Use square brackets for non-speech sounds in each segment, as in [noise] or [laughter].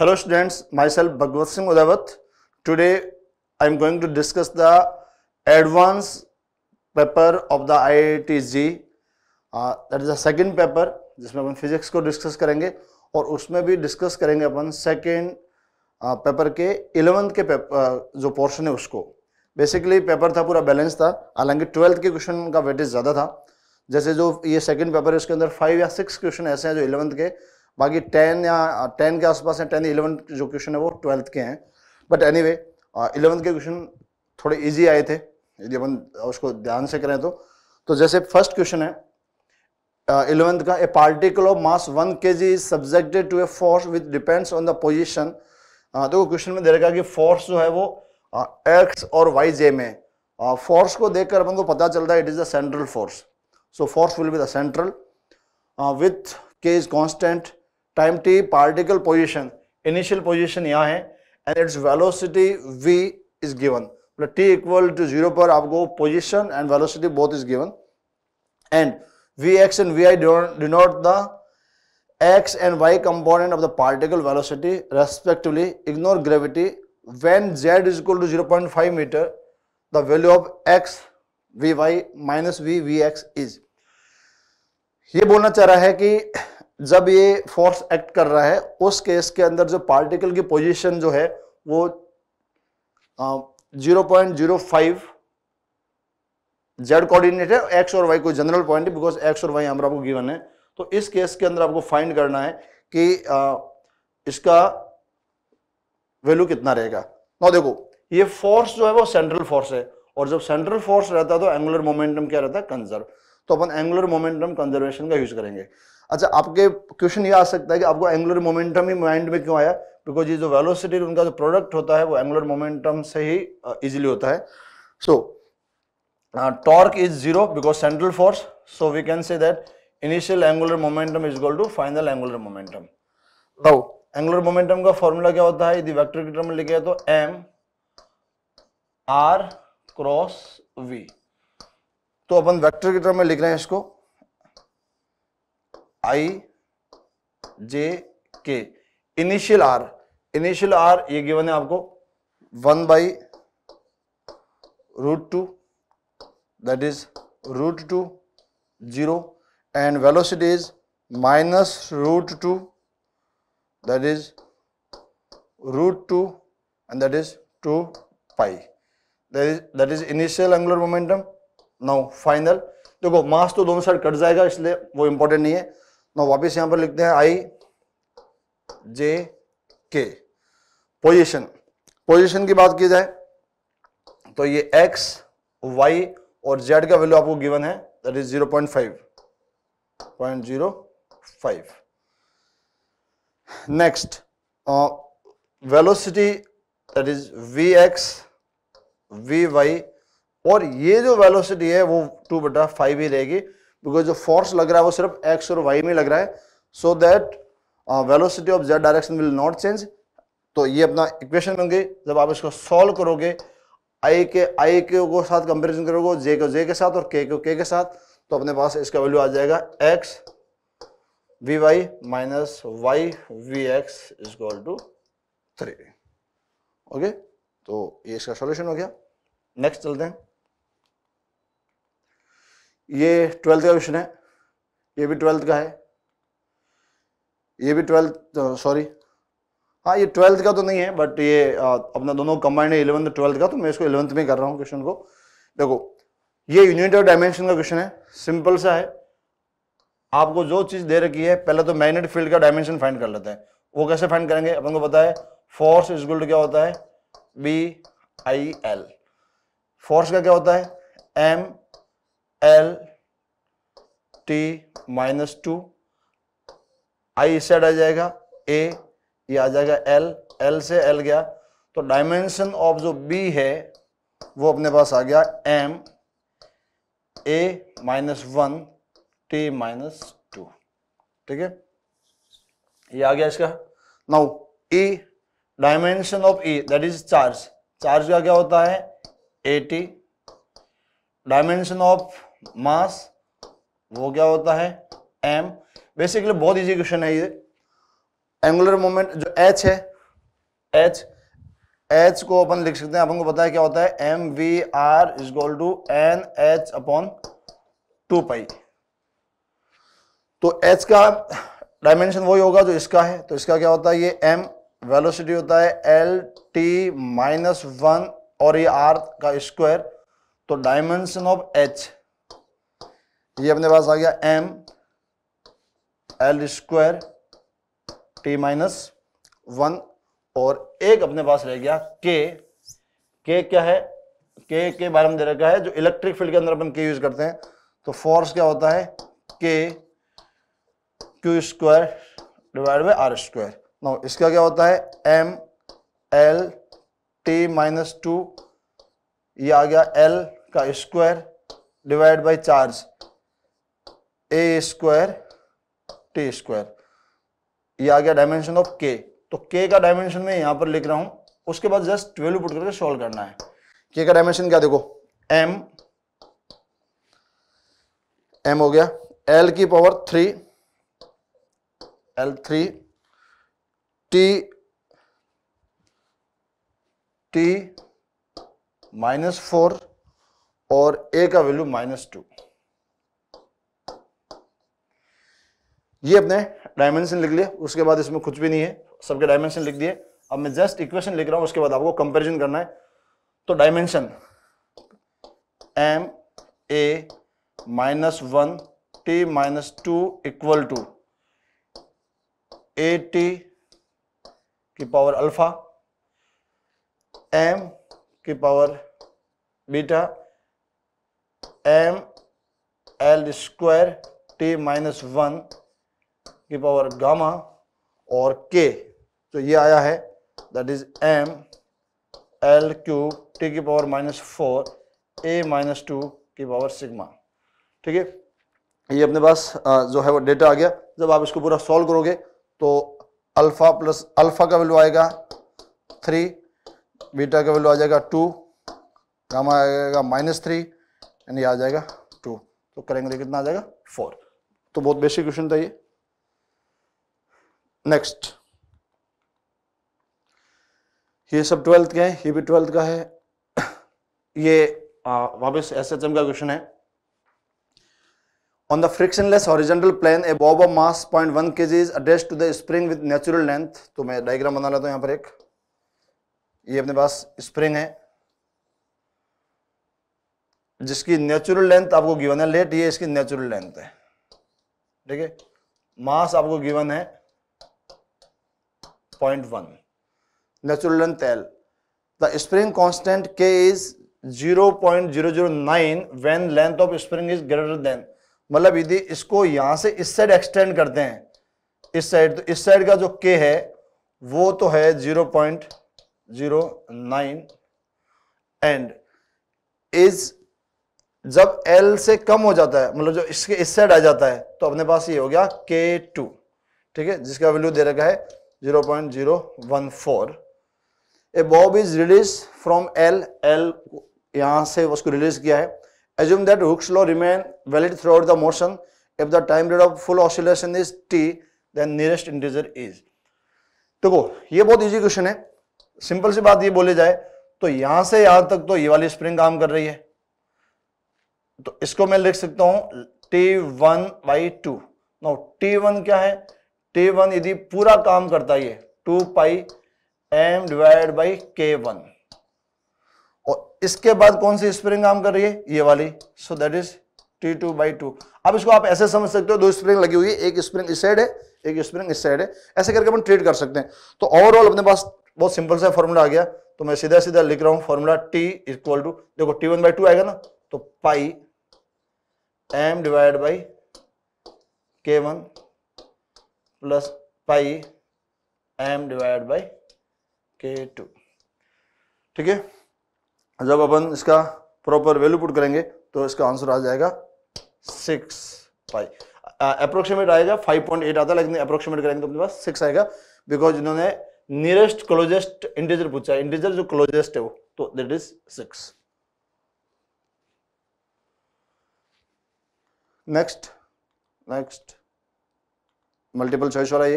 Hello students, myself Bhagwat Singh Udawat. Today I am going to discuss the advanced paper of the IITG. Uh, that is the second paper जिसमें अपन physics को discuss करेंगे और उसमें भी discuss करेंगे अपन second uh, paper के 11th के paper, uh, जो portion है उसको बेसिकली पेपर था पूरा बैलेंस था हालांकि ट्वेल्थ के क्वेश्चन का वेटेज ज़्यादा था जैसे जो ये सेकंड पेपर है उसके अंदर फाइव या सिक्स क्वेश्चन ऐसे हैं जो इलेवंथ के बाकी टेन या टेन के आसपास हैं टेन इलेवन जो क्वेश्चन है वो ट्वेल्थ के हैं बट एनी वे इलेवंथ के क्वेश्चन थोड़े ईजी आए थे यदि अपन उसको ध्यान से करें तो तो जैसे फर्स्ट क्वेश्चन है इलेवंथ का a particle of mass one K G is subjected to a force which depends on the position तो क्वेश्चन में दे रखा कि फोर्स जो है वो एक्स और वाई जे में फोर्स को देखकर अपन को पता चलता है it is the central force so force will be the central with K is constant time T particle position initial position यहाँ है and its velocity V is given मतलब टी इक्वल टू जीरो पर आपको position and velocity both is given and V X and V I denote the X and Y component of the particle velocity respectively ignore gravity when Z is equal to zero point five metre the value of X V Y minus V V X is ये बोलना चाह रहा है कि जब ये force act कर रहा है उस केस के अंदर जो पार्टिकल की पोजीशन जो है वो zero point zero five Z coordinate है एक्स और वाई कोई जनरल पॉइंट बिकॉज एक्स और वाई यहाँ आपको गिवन है तो इस केस के अंदर आपको फाइंड करना है कि आ, इसका वैल्यू कितना रहेगा ना देखो ये फोर्स जो है वो सेंट्रल फोर्स है और जब सेंट्रल फोर्स रहता है तो एंगुलर मोमेंटम क्या रहता है कंजर्व तो अपन एंगुलर मोमेंटम कंजर्वेशन का यूज करेंगे अच्छा आपके क्वेश्चन ये आ सकता है कि आपको एंगुलर मोमेंटम ही माइंड में क्यों आया बिकॉज ये जो वेलोसिटी उनका जो प्रोडक्ट होता है वो एंगुलर मोमेंटम से ही इजिली होता है so torque is zero because central force so we can say that initial angular momentum is equal to final angular momentum तो एंगुलर मोमेंटम का फॉर्मूला क्या होता है यदि वेक्टर की टर्म में लिखे तो एम आर क्रॉस वी तो अपन वेक्टर की टर्म में लिख रहे हैं इसको I J K initial R initial R ये गिवन है आपको one by root two that is root two zero and velocity is minus root two that is root two and that is two pi that is initial angular momentum now final देखो mass तो दोनों side cut जाएगा इसलिए वो important नहीं है ना वापस यहां पर लिखते हैं आई जे के पोजिशन पोजिशन की बात की जाए तो ये एक्स वाई और जेड का वैल्यू आपको गिवन है that is zero point five point zero five next velocity that is V X V Y और ये जो वेलोसिटी है वो टू बटा फाइव ही रहेगी बिकॉज जो फोर्स लग रहा है वो सिर्फ एक्स और वाई में लग रहा है so that velocity of Z direction will not change तो ये अपना इक्वेशन होंगे जब आप इसको सॉल्व करोगे आई के आई के को साथ कंपेरिजन करोगे जे को जे के साथ और के को के के साथ तो अपने पास इसका वैल्यू आ जाएगा X V Y minus Y V X equal to three okay तो ये इसका सॉल्यूशन हो गया नेक्स्ट चलते हैं ये ट्वेल्थ का क्वेश्चन है ये भी ट्वेल्थ का है ये भी ट्वेल्थ सॉरी तो हाँ ये ट्वेल्थ का तो नहीं है बट ये आ, अपना दोनों कंबाइंड है इलेवंथ ट्वेल्थ का तो मैं इसको इलेवंथ में कर रहा हूँ क्वेश्चन को देखो ये यूनिट और डायमेंशन का क्वेश्चन है सिंपल सा है आपको जो चीज़ दे रखी है पहले तो मैग्नेट फील्ड का डायमेंशन फाइंड कर लेते हैं वो कैसे फाइंड करेंगे अपन को पता है फोर्स इज गुल्ड क्या होता है बी आई एल फोर्स का क्या होता है M L T minus two I इस साइड आ जाएगा ए ये आ जाएगा एल एल से एल गया तो डायमेंशन ऑफ जो बी है वो अपने पास आ गया M A minus one T minus two ठीक है ये आ गया इसका now E dimension of E that is charge charge का क्या होता है A T dimension of mass वो क्या होता है एम बेसिकली बहुत इजी क्वेश्चन है ये एंगुलर मोमेंट जो एच है एच एच को अपन लिख सकते हैं अपन को पता है क्या होता है M V R is equal to N H upon two pi तो एच का डायमेंशन वही होगा जो इसका है तो इसका क्या होता है ये एम वेलोसिटी होता है एल टी माइनस वन और ये आर का स्क्वायर तो डायमेंशन ऑफ एच ये अपने पास आ गया M L square T minus one और एक अपने पास रह गया के के क्या है के के बारे में दे रखा है जो इलेक्ट्रिक फील्ड के अंदर अपन के यूज करते हैं तो फोर्स क्या होता है K Q square divide by are square now इसका क्या होता है M L T minus two ये आ गया एल का square divide by charge A square T square ये आ गया डायमेंशन ऑफ के तो के का डायमेंशन में यहां पर लिख रहा हूं उसके बाद जस्ट वैल्यू पुट करके सॉल्व करना है के का डायमेंशन क्या देखो एम एम हो गया एल की power three L three T T minus four और ए का वैल्यू माइनस टू ये अपने डायमेंशन लिख लिए उसके बाद इसमें कुछ भी नहीं है सबके डायमेंशन लिख दिए अब मैं जस्ट इक्वेशन लिख रहा हूं उसके बाद आपको कंपेरिजन करना है तो dimension M A minus one T minus two equal to A T की पावर अल्फा एम की power beta M L square T minus one की पावर गामा और के तो ये आया है that is M L Q T की power minus four A minus two की पावर सिग्मा ठीक है ये अपने पास जो है वो डेटा आ गया जब आप इसको पूरा सॉल्व करोगे तो अल्फ़ा प्लस अल्फ़ा का वैल्यू आएगा थ्री बीटा का वैल्यू आ जाएगा टू गामा आ जाएगा माइनस थ्री एंड आ जाएगा टू तो करेंगे तो कितना आ जाएगा फोर तो बहुत बेसिक क्वेश्चन था ये नेक्स्ट ये सब ट्वेल्थ के हैं ये भी ट्वेल्थ का है ये [coughs] वापस एस एच एम का क्वेश्चन है On the plane a bob of mass point one K G is attached to the spring with natural length तो मैं डायग्राम बना लेता हूं यहां पर एक ये अपने पास स्प्रिंग है जिसकी नेचुरल लेंथ आपको गिवन है लेट ये इसकी नेचुरल लेंथ है ठीक है मास आपको गिवन है 6.1 natural tell the spring constant k is 0.009 when length of spring is greater than मतलब यदि इसको यहां से इस साइड एक्सटेंड करते हैं इस साइड तो इस साइड का जो के है वो तो है 0.09 एंड इज जब एल से कम हो जाता है मतलब जो इसके इस साइड आ जाता है तो अपने पास ये हो गया के टू ठीक है जिसका वैल्यू दे रखा है 0.014 a bob is release from L L यहां से उसको रिलीज किया है assume that Hooke's law remain valid throughout the motion if the time period of full oscillation is T then nearest integer is देखो ये बहुत easy question है simple सी बात ये बोले जाए तो यहां से यहां तक तो ये वाली स्प्रिंग काम कर रही है तो इसको मैं लिख सकता हूं T one by two no T one क्या है टी वन यदि पूरा काम करता है two pi M divide by K one और इसके बाद कौन सी स्प्रिंग काम कर रही है ये वाली so that is T two by two अब इसको आप ऐसे समझ सकते हो दो स्प्रिंग लगी हुई है एक स्प्रिंग इस साइड है एक स्प्रिंग इस साइड है ऐसे करके अपन ट्रीट कर सकते हैं तो ओवरऑल अपने पास बहुत सिंपल सा फॉर्मूला आ गया तो मैं सीधा सीधा लिख रहा हूं फॉर्मूला टी इक्वल टू देखो टी वन बाई टू आएगा ना तो pi M divide by K one plus pi M divide by K two ठीक है जब अपन इसका प्रॉपर वैल्यू पुट करेंगे तो इसका आंसर आ जाएगा सिक्स पाई अप्रोक्सीमेट आएगा फाइव पॉइंट एट आता है लेकिन अप्रोक्सीमेट करेंगे तो अपने पास सिक्स आएगा बिकॉज इन्होंने नियरेस्ट क्लोजेस्ट इंटीजर पूछा है इंटीजर जो क्लोजेस्ट है वो तो that is six next next multiple choice वाला ये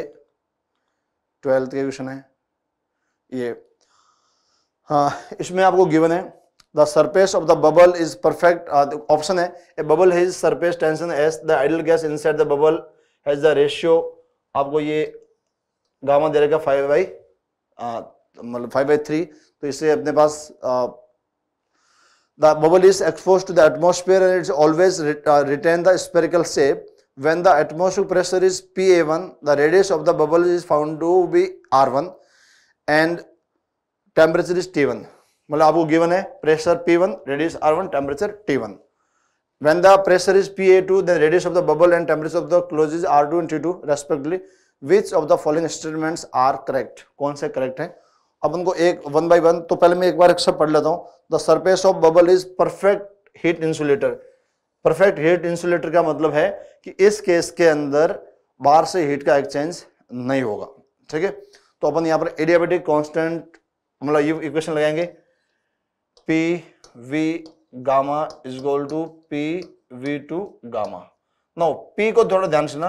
ट्वेल्थ के क्वेश्चन है ये हाँ इसमें आपको गिवन है the surface of the bubble is perfect option है a bubble has surface tension S the ideal gas inside the bubble has the ratio आपको ये गामा दे रखा फाइव हाँ, बाई मतलब फाइव बाई थ्री तो इससे अपने पास the bubble is expose to the atmosphere and it's always retain the spherical shape when the atmospheric pressure is PA1, the radius of the bubble is found to be R1 and temperature is T1. matlab आपको given hai pressure P1, radius R1, temperature T1. When the pressure is PA2, then radius of the bubble and temperature of the closure is R2 and T2 respectively. Which of the following statements are correct? kaun se correct hai अब उनको एक one by one तो पहले मैं एक बार एक सब पढ़ लेता हूँ the surface of bubble is perfect heat insulator perfect heat insulator का मतलब है कि इस केस के अंदर बाहर से हीट का एक्सचेंज नहीं होगा ठीक है तो अपन यहां पर एडियाबेटिक कांस्टेंट मतलब ये इक्वेशन लगाएंगे P V gamma is equal to P V two gamma no P को थोड़ा ध्यान से ना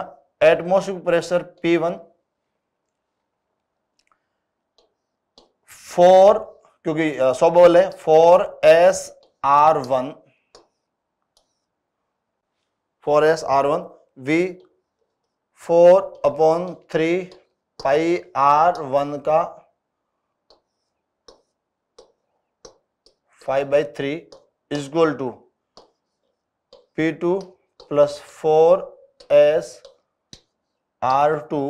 atmospheric pressure P one four क्योंकि सौ बॉल है four S R one four S R one V four upon three pi R one का five by three equal to P two plus four S R two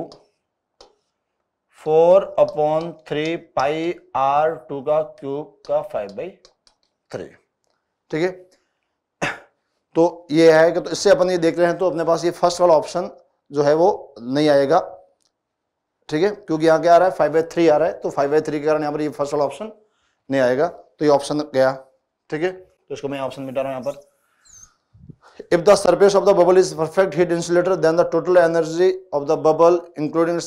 four upon three pi R two का cube का five by three ठीक है तो ये है कि तो इससे अपन ये देख रहे हैं तो अपने पास ये फर्स्ट वाला ऑप्शन जो है वो नहीं आएगा ठीक है क्योंकि यहाँ क्या आ रहा है फाइव बाई थ्री आ रहा है तो फाइव बाई थ्री के कारण यहाँ पर ये फर्स्ट वाला ऑप्शन नहीं आएगा तो ये ऑप्शन गया ठीक है तो इसको मैं ऑप्शन मिटा रहा हूँ यहाँ पर if the surface of the bubble is perfect heat insulator then the total energy of the bubble including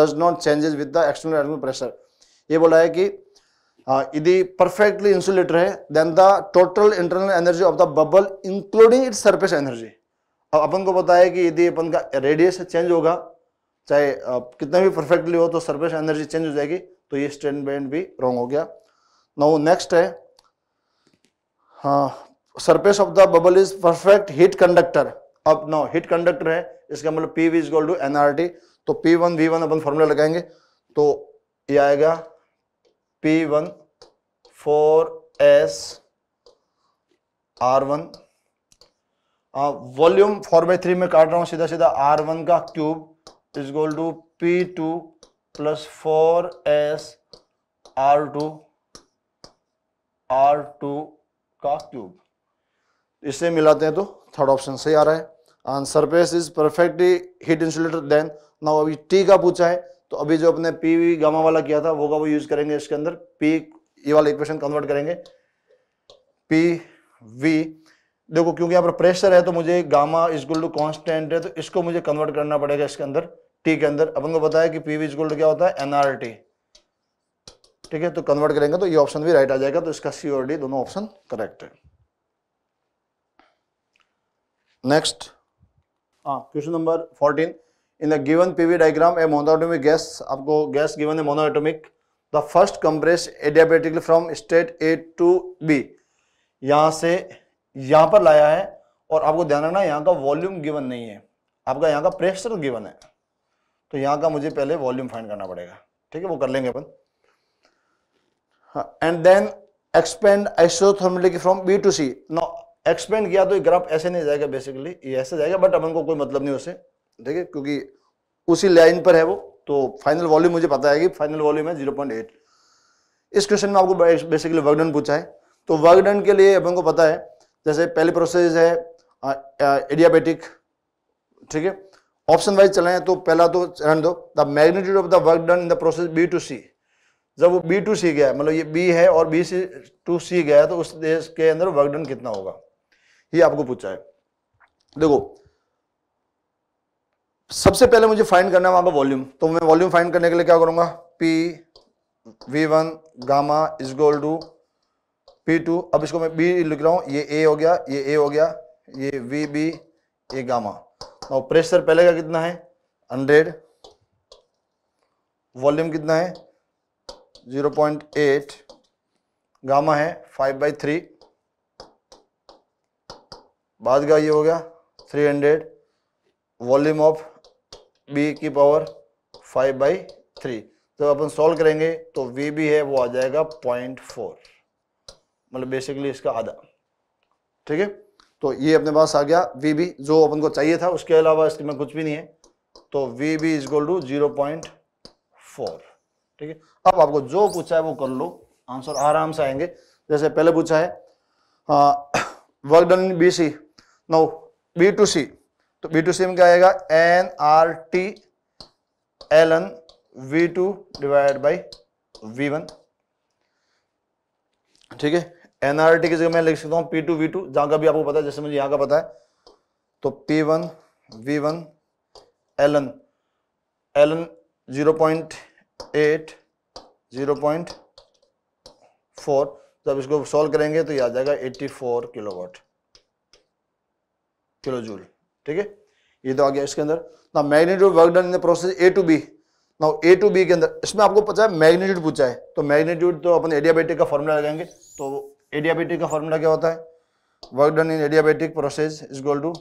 does not changes with the external pressure ये बोला है कि इधर idi इंसुलेटर है hai the total internal energy of the bubble including its its energy अब अपन को पता है कि यदि अपन का रेडियस चेंज होगा चाहे कितना भी परफेक्टली हो तो सरफेस एनर्जी चेंज हो जाएगी तो ये स्ट्रेन बैंड भी रॉन्ग हो गया नाउ नेक्स्ट है हाँ surface of the bubble is perfect heat conductor अब नो हीट कंडक्टर है इसका मतलब P V is equal to N R T तो पी वन वी वन अपन फॉर्मूला लगाएंगे तो ये आएगा P one four S R one volume four by three में काट रहा हूं सीधा सीधा आर वन का cube is equal to P two plus four S R two R two का क्यूब इसे मिलाते हैं तो थर्ड ऑप्शन सही आ रहा है answer surface is perfectly heat insulator then now अभी टी का पूछा है तो अभी जो अपने पी वी गामा वाला किया था वो का वो यूज करेंगे इसके अंदर पी ये वाला इक्वेशन कन्वर्ट करेंगे पी वी देखो क्योंकि यहाँ पर प्रेशर है तो मुझे गामा इजगुल टू कॉन्स्टेंट है तो इसको मुझे कन्वर्ट करना पड़ेगा इसके अंदर टी के अंदर अपन को बताया कि पी वी इजगुल क्या होता है एनआरटी ठीक है तो कन्वर्ट करेंगे तो ये ऑप्शन भी राइट आ जाएगा तो इसका सी और डी दोनों ऑप्शन करेक्ट है नेक्स्ट हाँ question number fourteen in the given P V diagram a monatomic gas आपको गैस गिवन है monatomic the first compress adiabatically from state A to B यहाँ से यहाँ पर लाया है और आपको ध्यान रखना यहाँ का वॉल्यूम गिवन नहीं है आपका यहाँ का प्रेशर गिवन है तो यहाँ का मुझे पहले वॉल्यूम फाइंड करना पड़ेगा ठीक है वो कर लेंगे अपन and then expand isothermally from B to C no expand किया तो ग्राफ ऐसे नहीं जाएगा बेसिकली ये ऐसे जाएगा बट अपन को कोई मतलब नहीं उसे ठीक है क्योंकि उसी लाइन पर है वो तो फाइनल वॉल्यूम मुझे पता है कि फाइनल वॉल्यूम है जीरो पॉइंट एट इस क्वेश्चन में आपको बेसिकली वर्कडन पूछा है तो वर्कडन के लिए अपन को पता है जैसे पहली प्रोसेस है एडियाबेटिक ठीक है ऑप्शन वाइज चलाएं तो पहला तो रहने दो the magnitude of the work done in the process B to C जब वो बी टू सी गया मतलब ये बी है और बी सी टू सी गया तो उस देश के अंदर वर्क डन कितना होगा ये आपको पूछा है देखो सबसे पहले मुझे फाइंड करना है वहां पर वॉल्यूम तो मैं वॉल्यूम फाइंड करने के लिए क्या करूंगा P V one gamma is equal to P two अब इसको मैं बी लिख रहा हूँ ये ए हो गया ये ए हो गया ये वी बी ए गामा और प्रेशर पहले का कितना है हंड्रेड वॉल्यूम कितना है जीरो पॉइंट एट गामा है फाइव बाई थ्री बाद का ये हो गया three hundred volume of B की पावर फाइव बाई थ्री जब अपन सॉल्व करेंगे तो वी भी है वो आ जाएगा पॉइंट फोर मतलब बेसिकली इसका आधा ठीक है तो ये अपने पास आ गया वी बी जो अपन को चाहिए था उसके अलावा इसके में कुछ भी नहीं है तो V B is to zero point four ठीक है अब आपको जो पूछा है वो कर लो आंसर आराम से आएंगे जैसे पहले पूछा है work done B C no B to C तो बी टू सी क्या आएगा N R T L N V two divide by V one ठीक है एन आर टी की जगह मैं लिख सकता हूं पी टू वी टू जहां का भी आपको पता है जैसे मुझे यहां का पता है तो P one V one L N L N zero point eight zero point four जब इसको सॉल्व करेंगे तो ये आ जाएगा eighty four kilo watt kilo joule ठीक है ये तो आ गया इसके अंदर ना magnitude work done in the process A to B ना ए टू बी के अंदर इसमें आपको पता है मैग्नेट्यूड पूछा है तो मैग्नेट्यूड तो अपन एडियाबेटिक का फॉर्मूला लगाएंगे तो एडियाबेटिक का फॉर्मूला क्या होता है work done in adiabatic process is equal to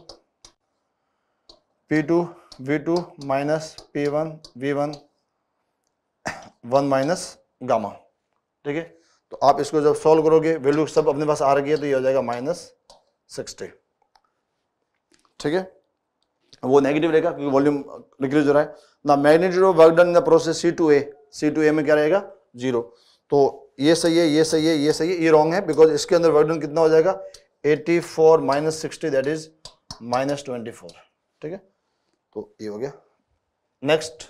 P two V two minus P one V one one minus gamma ठीक है तो आप इसको जब सॉल्व करोगे वैल्यू सब अपने पास आ रही है तो ये हो जाएगा माइनस सिक्सटी ठीक है वो नेगेटिव रहेगा क्योंकि वॉल्यूम डिक्रीज हो रहा है ना magnitude of work done in the process C to A C to A में क्या रहेगा जीरो तो ये सही है ये सही है ये सही है ये रॉन्ग है बिकॉज इसके अंदर वर्क डन कितना हो जाएगा 84 four minus sixty that is minus twenty four ठीक है तो ये हो गया next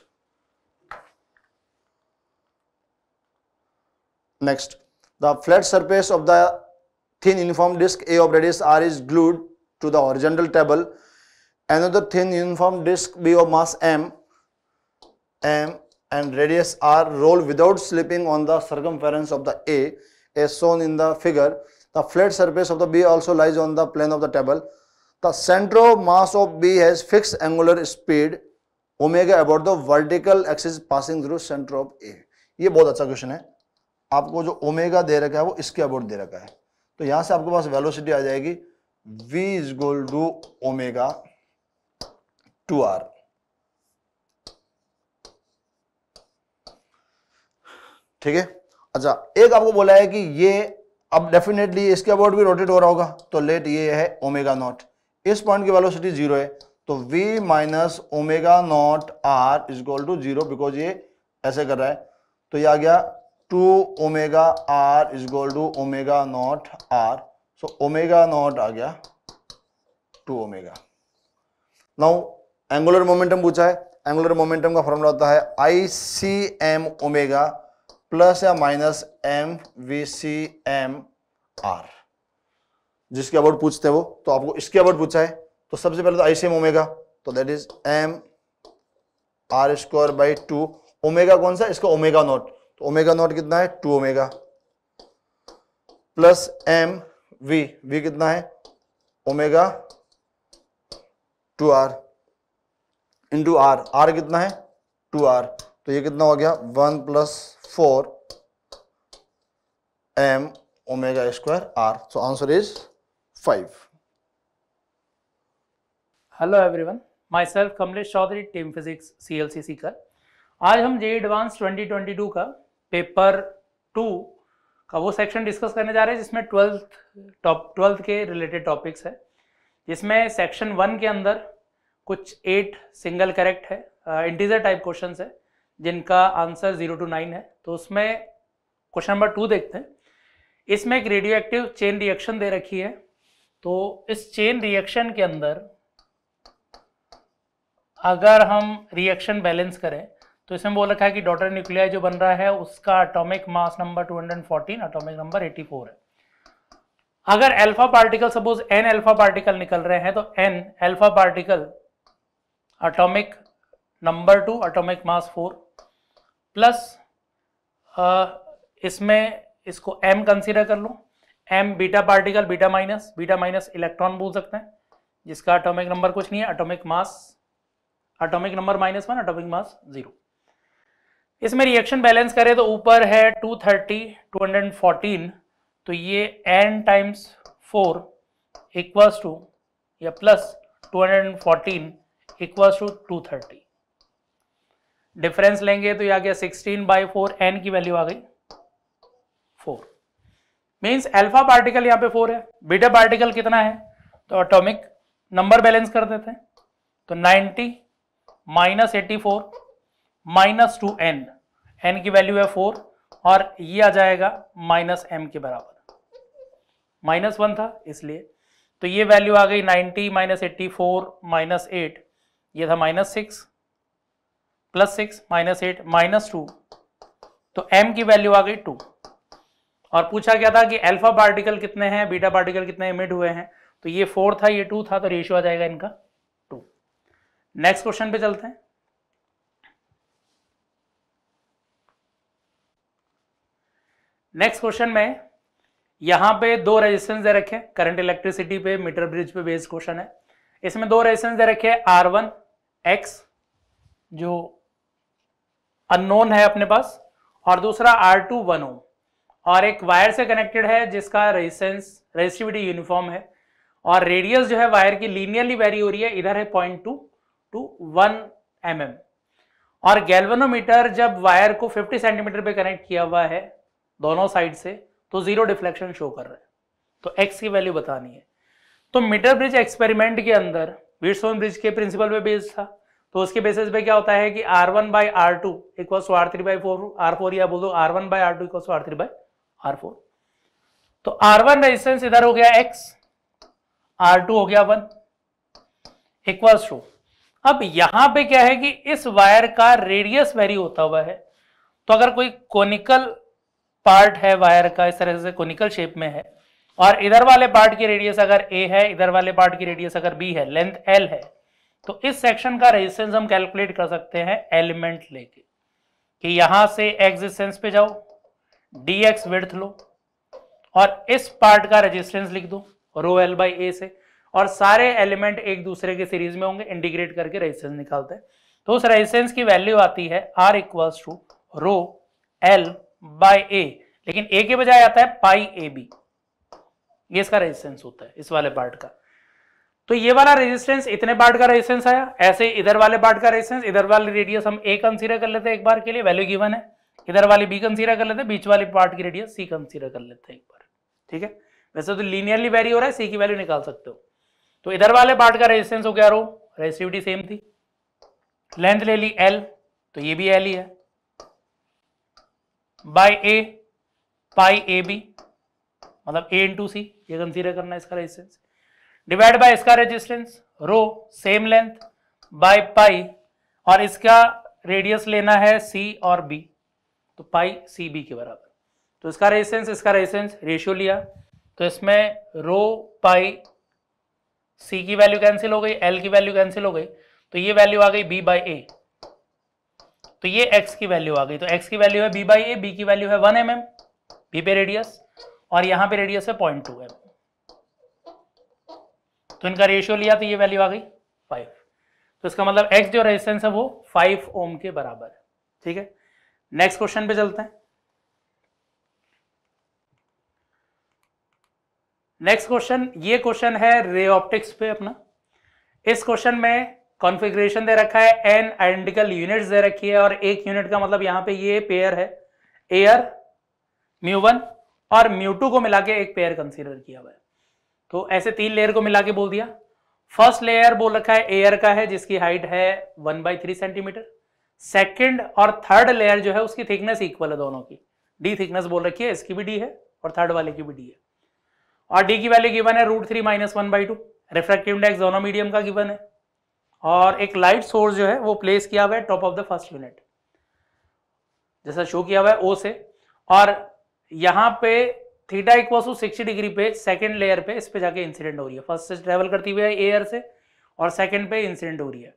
next the flat surface of the thin uniform disc A of radius R is glued to the original table another thin uniform disc be of mass m m and radius r roll without slipping on the circumference of the a as shown in the figure the flat surface of the b also lies on the plane of the table the center of mass of b has fixed angular speed omega about the vertical axis passing through center of a ye bahut acha question hai aapko jo omega de rakha hai wo iske about de rakha hai to yahan se aapke paas velocity aa jayegi v is equal to omega two R ठीक है अच्छा एक आपको बोला है कि ये अब डेफिनेटली इसके अबाउट भी रोटेट हो रहा होगा तो लेट ये है ओमेगा नॉट इस पॉइंट की वेलोसिटी जीरो है तो v minus omega naught R is equal to zero because ये ऐसे कर रहा है तो ये आ गया two omega R is equal to omega naught R so omega naught आ गया two omega now angular momentum पूछा है एंगुलर मोमेंटम का फॉर्मूला होता है I C M omega plus या minus M V C M R जिसके about पूछते हैं वो तो आपको इसके अबाउट पूछा है तो सबसे पहले तो आई सी एम ओमेगा तो that is M R square by two omega कौन सा इसका ओमेगा नॉट तो ओमेगा नॉट कितना है two omega plus M V V कितना है omega two R into R R कितना है टू आर तो ये कितना हो गया one plus four M omega square R so answer is five hello everyone myself Kamlesh Chaudhary team physics C L C C का आज हम जे एडवांस 2022 का पेपर टू का वो सेक्शन डिस्कस करने जा रहे हैं जिसमें ट्वेल्थ टॉप ट्वेल्थ के रिलेटेड टॉपिक्स है जिसमें सेक्शन वन के अंदर कुछ एट सिंगल करेक्ट है इंटीजर टाइप क्वेश्चन है जिनका आंसर जीरो टू नाइन है तो उसमें क्वेश्चन नंबर टू देखते हैं इसमें एक रेडियो एक्टिव चेन रिएक्शन दे रखी है तो इस चेन रिएक्शन के अंदर अगर हम रिएक्शन बैलेंस करें तो इसमें बोल रखा है कि डॉटर न्यूक्लियाई जो बन रहा है उसका atomic mass number 214 atomic number 84 है अगर alpha particle suppose N alpha particle निकल रहे हैं तो N alpha particle atomic number two atomic mass four plus इसमें इसको एम कंसीडर कर लो M beta particle beta minus beta minus electron बोल सकते हैं जिसका एटॉमिक नंबर कुछ नहीं है atomic mass atomic number minus one atomic mass zero इसमें रिएक्शन बैलेंस करें तो ऊपर है टू टू थर्टी 230 फोर्टीन तो ये N times four equals to या plus fourteen equal to two thirty difference लेंगे तो ये आ गया सिक्सटीन बाई फोर एन की वैल्यू आ गई फोर मीन्स एल्फा पार्टिकल यहां पे फोर है बीटा पार्टिकल कितना है तो ऑटोमिक नंबर बैलेंस कर देते हैं तो ninety minus eighty four minus two N N की वैल्यू है फोर और ये आ जाएगा माइनस एम के बराबर माइनस वन था इसलिए तो ये वैल्यू आ गई 90 minus eighty four minus eight ये था minus six plus six minus eight minus two तो m की वैल्यू आ गई टू और पूछा गया था कि अल्फा पार्टिकल कितने हैं बीटा पार्टिकल कितने इमिट हुए हैं तो ये फोर था ये टू था तो रेशियो आ जाएगा इनका टू नेक्स्ट क्वेश्चन पे चलते हैं नेक्स्ट क्वेश्चन में यहां पे दो रेजिस्टेंस दे रखे करंट इलेक्ट्रिसिटी पे मीटर ब्रिज पे बेस्ड क्वेश्चन है इसमें दो रेजिस्टेंस दे रखे आर वन एक्स जो अननोन है अपने पास और दूसरा आर टू वन ओम और एक वायर से कनेक्टेड है जिसका रेजिस्टेंस रेजिस्टिविटी यूनिफॉर्म है और रेडियस जो है वायर की लीनियरली वेरी हो रही है इधर है point two two one M M और गैल्वेनोमीटर जब वायर को 50 सेंटीमीटर पे कनेक्ट किया हुआ है दोनों साइड से तो जीरो डिफ्लेक्शन शो कर रहा है तो एक्स की वैल्यू बतानी है तो मीटर ब्रिज एक्सपेरिमेंट के अंदर वीरसोन ब्रिज के प्रिंसिपल पे बेस्ड था तो उसके बेसिस पे क्या होता है कि R one by R two equal to R three by four R four या बोलो R one by R two equal to R three by R four तो आर वन रेजिस्टेंस इधर हो गया एक्स आर टू हो गया one equal to अब यहां पे क्या है कि इस वायर का रेडियस वेरी होता हुआ है तो अगर कोई कोनिकल पार्ट है वायर का इस तरह से कोनिकल शेप में है और इधर वाले पार्ट की रेडियस अगर ए है इधर वाले पार्ट की रेडियस अगर बी है लेंथ एल है तो इस सेक्शन का रेजिस्टेंस हम कैलकुलेट कर सकते हैं एलिमेंट लेके कि यहां से एक्सिस्टेंस पे जाओ डी एक्स लो और इस पार्ट का रेजिस्टेंस लिख दो रो एल बाई ए से और सारे एलिमेंट एक दूसरे के सीरीज में होंगे इंटीग्रेट करके रेजिस्टेंस निकालते हैं तो उस रेजिस्टेंस की वैल्यू आती है R equals to rho L by A लेकिन ए के बजाय आता है पाई ए बी ये इसका रेजिस्टेंस होता है इस वाले पार्ट का तो ये वाला रेजिस्टेंस इतने बाट का रेजिस्टेंस आया ऐसे इधर वाले बाट का रेजिस्टेंस इधर वाली रेडियस हम ए कंसीडर कर लेते हैं एक बार के लिए वैल्यू गिवन है इधर वाली बी कंसीडर कर लेते हैं बीच वाली पार्ट की रेडियस सी कंसीडर कर लेते हैं एक बार ठीक है वैसे तो लीनियरली वैरी हो रहा है सी की वैल्यू निकाल सकते हो तो इधर वाले पार्ट का रेजिस्टेंस हो गया रो रेसिविटी सेम थी लेंथ ले ली एल तो ये भी एल ही है bye A pi A B मतलब ए इंटू सी ये कंसीडर करना है इसका रेजिस्टेंस डिवाइड बाय इसका resistance rho same length by pi और इसका रेडियस लेना है सी और बी तो पाई सी बी के बराबर तो इसका रेजिस्टेंस इसका रेजिस्टेंस रेशियो लिया तो इसमें रो पाई सी की वैल्यू कैंसिल हो गई एल की वैल्यू कैंसिल हो गई तो ये वैल्यू आ गई बी बाई ए तो ये एक्स की वैल्यू आ गई तो एक्स की वैल्यू है बी बाई ए बी की वैल्यू है वन एम एम बी पे रेडियस और यहां पे रेडियस है पॉइंट टू एम तो इनका रेशियो लिया तो ये वैल्यू आ गई फाइव तो इसका मतलब एक्स जो रेजिस्टेंस है वो फाइव ओम के बराबर है ठीक है नेक्स्ट क्वेश्चन पे चलते हैं नेक्स्ट क्वेश्चन ये क्वेश्चन है रे ऑप्टिक्स पे अपना इस क्वेश्चन में कॉन्फ़िगरेशन दे रखा है एन आइडेंटिकल यूनिट्स दे रखी है और एक यूनिट का मतलब यहां पे ये पेयर है एयर म्यू वन और म्यू टू को मिला के एक पेयर कंसीडर किया हुआ है तो ऐसे तीन लेयर को मिला के बोल दिया फर्स्ट लेयर बोल रखा है एयर का है जिसकी हाइट है one by three centimetre second और थर्ड लेयर जो है उसकी थिकनेस इक्वल है दोनों की डी थिकनेस बोल रखी है इसकी भी डी है और थर्ड वाले की भी डी है और डी की वैल्यू गिवन है root three minus one by two refractive index दोनों मीडियम का गिवन है और एक लाइट सोर्स जो है वो प्लेस किया हुआ है top of the first unit जैसा शो किया हुआ है ओ से और यहां पे theta equal to sixty degree पे सेकंड लेयर पे इस पे जाके इंसिडेंट हो रही है फर्स्ट से ट्रेवल करती हुई है एयर से और सेकंड पे इंसिडेंट हो रही है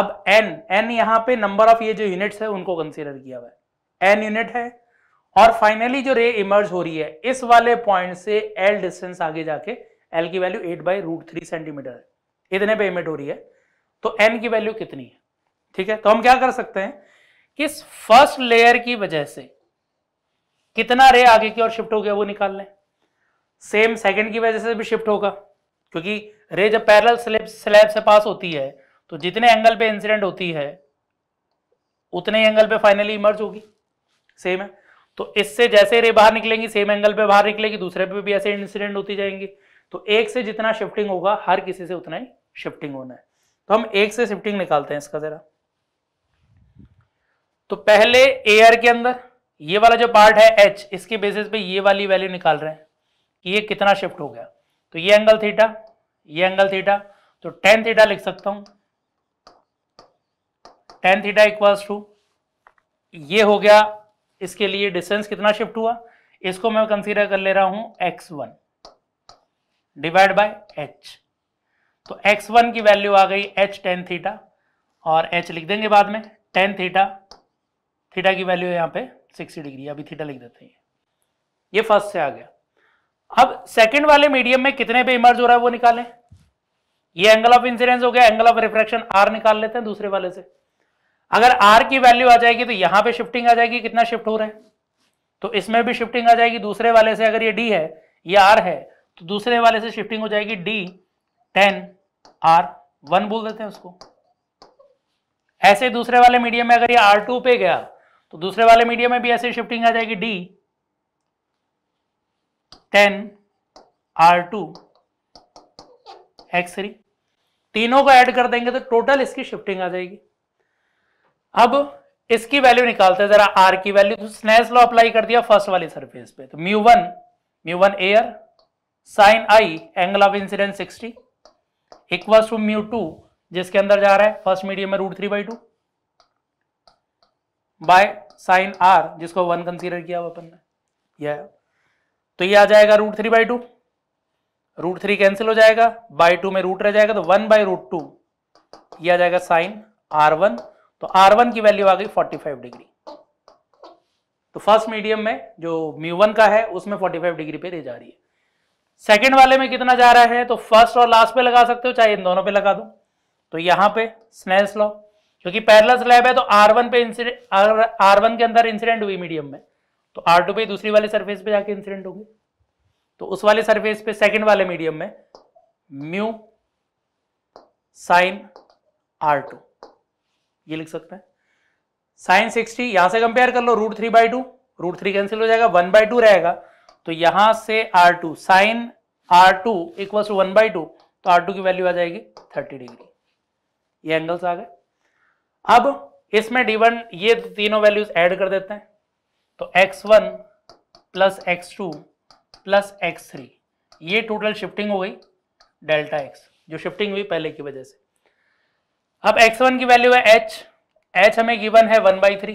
अब एन एन यहाँ पे नंबर ऑफ ये जो यूनिट्स है उनको कंसिडर किया हुआ है एन यूनिट है और फाइनली जो रे इमर्ज हो रही है इस वाले पॉइंट से एल डिस्टेंस आगे जाके एल की value eight by root three centimetre है इतने पे इमिट हो रही है तो एन की वैल्यू कितनी है ठीक है तो हम क्या कर सकते हैं कि इस फर्स्ट लेयर की वजह से कितना रे आगे की ओर शिफ्ट हो गया वो निकाल लें सेम सेकंड की वजह से भी शिफ्ट होगा क्योंकि रे जब पैरल स्लैब स्लैब से पास होती है तो जितने एंगल पे इंसिडेंट होती है उतने एंगल पे फाइनली इमर्ज होगी सेम है तो इससे जैसे रे बाहर निकलेंगी सेम एंगल पे बाहर निकलेगी दूसरे पे भी ऐसे इंसिडेंट होती जाएंगी तो एक से जितना शिफ्टिंग होगा हर किसी से उतना ही शिफ्टिंग होना है तो हम एक से शिफ्टिंग निकालते हैं इसका जरा तो पहले एयर के अंदर ये वाला जो पार्ट है एच इसके बेसिस पे ये वाली वैल्यू निकाल रहे हैं कि ये कितना शिफ्ट हो गया तो ये एंगल थीटा ये एंगल थीटा तो टेन थीटा लिख सकता हूं टेन थीटा इक्वल्स टू ये हो गया इसके लिए डिस्टेंस कितना शिफ्ट हुआ इसको मैं कंसीडर कर ले रहा हूं X one divide by H तो एक्स वन की वैल्यू आ गई एच टेन थीटा और एच लिख देंगे बाद में टेन थीटा थीटा की वैल्यू यहां पे सिक्सटी डिग्री अभी थीटा लिख देते हैं ये फर्स्ट से आ गया अब सेकंड वाले मीडियम में कितने पे इमर्ज हो रहा है वो निकालें ये एंगल ऑफ इंसिडेंस हो गया एंगल ऑफ रिफ्रैक्शन आर निकाल लेते हैं दूसरे वाले से अगर आर की वैल्यू आ जाएगी तो यहां पे शिफ्टिंग आ जाएगी कितना शिफ्ट हो रहा है तो इसमें भी शिफ्टिंग आ जाएगी दूसरे वाले से अगर ये डी है ये आर है तो दूसरे वाले से शिफ्टिंग हो जाएगी डी टेन आर वन बोल देते हैं उसको ऐसे दूसरे वाले मीडियम में अगर ये आर टू पे गया तो दूसरे वाले मीडियम में भी ऐसे शिफ्टिंग आ जाएगी D tan R two X three तीनों को ऐड कर देंगे तो टोटल इसकी शिफ्टिंग आ जाएगी अब इसकी वैल्यू निकालते हैं जरा आर की वैल्यू तो स्नेस लॉ अप्लाई कर दिया फर्स्ट वाली सरफेस पे तो mu one mu one air sine I angle of incidence sixty equal to mu two जिसके अंदर जा रहा है फर्स्ट मीडियम में root three by two by sine R जिसको वन कंसीडर किया अपन ने यह तो ये आ जाएगा root three by two root three cancel हो जाएगा बाई टू में रूट रह जाएगा तो वन बाई रूट टू यह आ जाएगा साइन आर वन तो आर वन की वैल्यू आ गई फोर्टी फाइव डिग्री तो फर्स्ट मीडियम में जो म्यू वन का है उसमें फोर्टी फाइव डिग्री पे दे जा रही है सेकेंड वाले में कितना जा रहा है तो फर्स्ट और लास्ट पे लगा सकते हो चाहे इन दोनों पे लगा दो तो यहां पे स्नेल्स लॉ क्योंकि पैरल स्लैब है तो आर वन पे इंसिडेंट आर वन के अंदर इंसिडेंट हुई मीडियम में तो आर टू पे दूसरी वाले सरफेस पे जाके इंसिडेंट होंगे तो उस वाले सरफेस पे सेकंड वाले मीडियम में म्यू साइन आर टू ये लिख सकते हैं साइन सिक्सटी यहां से कंपेयर कर लो root three by two root three cancel हो जाएगा वन बाई टू रहेगा तो यहां से R two sine R two equal to one by two तो आर टू की वैल्यू आ जाएगी थर्टी डिग्री ये एंगल्स आ गए अब इसमें डी वन ये तीनों वैल्यूज ऐड कर देते हैं तो X one plus X two plus X three ये टोटल शिफ्टिंग हो गई डेल्टा एक्स जो शिफ्टिंग हुई पहले की वजह से अब एक्स वन की वैल्यू है एच एच हमें गिवन है one by three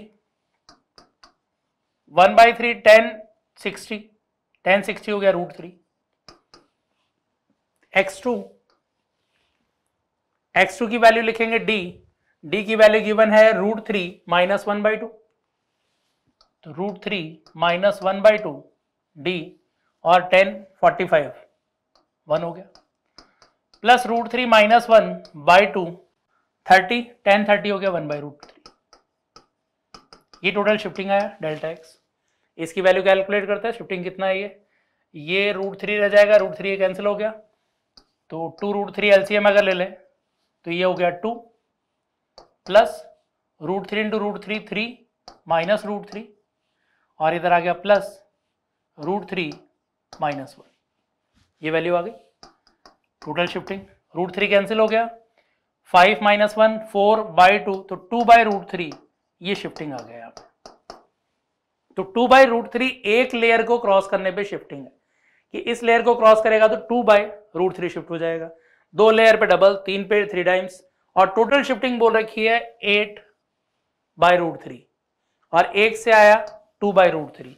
one by three tan sixty tan sixty हो गया root three X two X two की वैल्यू लिखेंगे डी डी की वैल्यू गिवन है root three minus one by two तो root three minus one by two D और tan forty five one हो गया plus root three minus one by two thirty ten thirty हो गया one by root three ये total shifting आया delta X इसकी value calculate करते हैं शिफ्टिंग कितना है ये ये रूट थ्री रह जाएगा रूट थ्री कैंसिल हो गया तो टू रूट थ्री एलसीएम अगर ले लें तो ये हो गया two plus root three into root three three minus root three और इधर आ गया plus root three minus one ये वैल्यू आ गई total shifting root three cancel हो गया five minus one four by two तो टू बाई रूट थ्री ये शिफ्टिंग आ गया यहाँ पे तो टू बाय रूट थ्री एक लेयर को क्रॉस करने पे शिफ्टिंग है कि इस लेयर को क्रॉस करेगा तो two by root three shift हो जाएगा दो लेयर पे डबल तीन पे थ्री टाइम्स और टोटल शिफ्टिंग बोल रखी है एट बाय रूट थ्री और एक से आया टू बाय रूट थ्री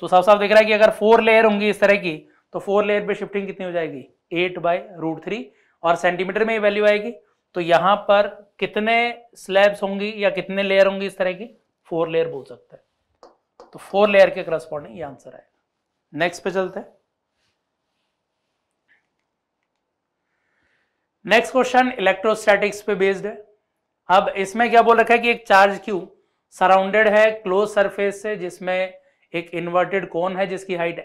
तो साफ साफ देख रहा है कि अगर फोर लेयर होंगी इस तरह की तो फोर लेयर पे शिफ्टिंग कितनी हो जाएगी एट बाय रूट थ्री और सेंटीमीटर में ये वैल्यू आएगी तो यहां पर कितने स्लैब्स होंगी या कितने लेयर होंगी इस तरह की फोर लेयर बोल सकते हैं तो फोर लेयर के करस्पॉन्डिंग ये आंसर आएगा नेक्स्ट पे चलते हैं नेक्स्ट क्वेश्चन इलेक्ट्रोस्टैटिक्स पे बेस्ड है अब इसमें क्या बोल रखा है कि एक चार्ज क्यू सराउंडेड है क्लोज सरफेस से जिसमें एक इन्वर्टेड कोन है जिसकी हाइट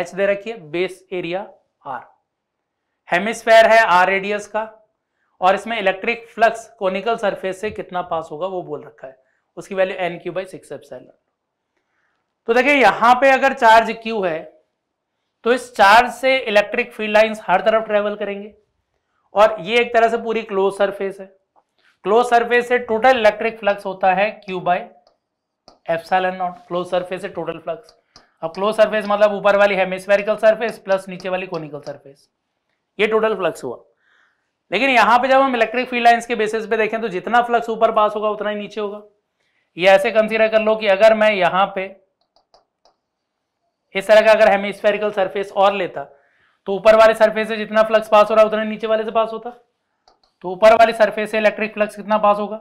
एच दे रखी है बेस एरिया आर हेमिस्फेयर है आर रेडियस का और इसमें इलेक्ट्रिक फ्लक्स कोनिकल सरफेस से कितना पास होगा वो बोल रखा है उसकी value N Q by six तो देखिए यहाँ पे अगर चार्ज क्यू है तो इस चार्ज से इलेक्ट्रिक फील्ड लाइंस हर तरफ ट्रेवल करेंगे और ये एक तरह से पूरी क्लोज सरफेस है क्लोज सरफेस से टोटल इलेक्ट्रिक फ्लक्स होता है Q by epsilon naught close surface से टोटल फ्लक्स अब क्लोज सरफेस मतलब ऊपर वाली हेमिस्फेरिकल सरफेस प्लस नीचे वाली कोनिकल सरफेस ये टोटल फ्लक्स हुआ लेकिन यहां पे जब हम इलेक्ट्रिक फील्ड लाइंस के बेसिस पे देखें तो जितना फ्लक्स ऊपर पास होगा उतना ही नीचे होगा ये ऐसे कंसीडर कर लो कि अगर मैं यहां पे इस तरह का अगर हेमिस्फेरिकल सरफेस और लेता तो ऊपर वाले सरफेस से जितना फ्लक्स पास हो रहा है उतना नीचे वाले से पास होता तो ऊपर वाले सरफेस से इलेक्ट्रिक फ्लक्स कितना पास होगा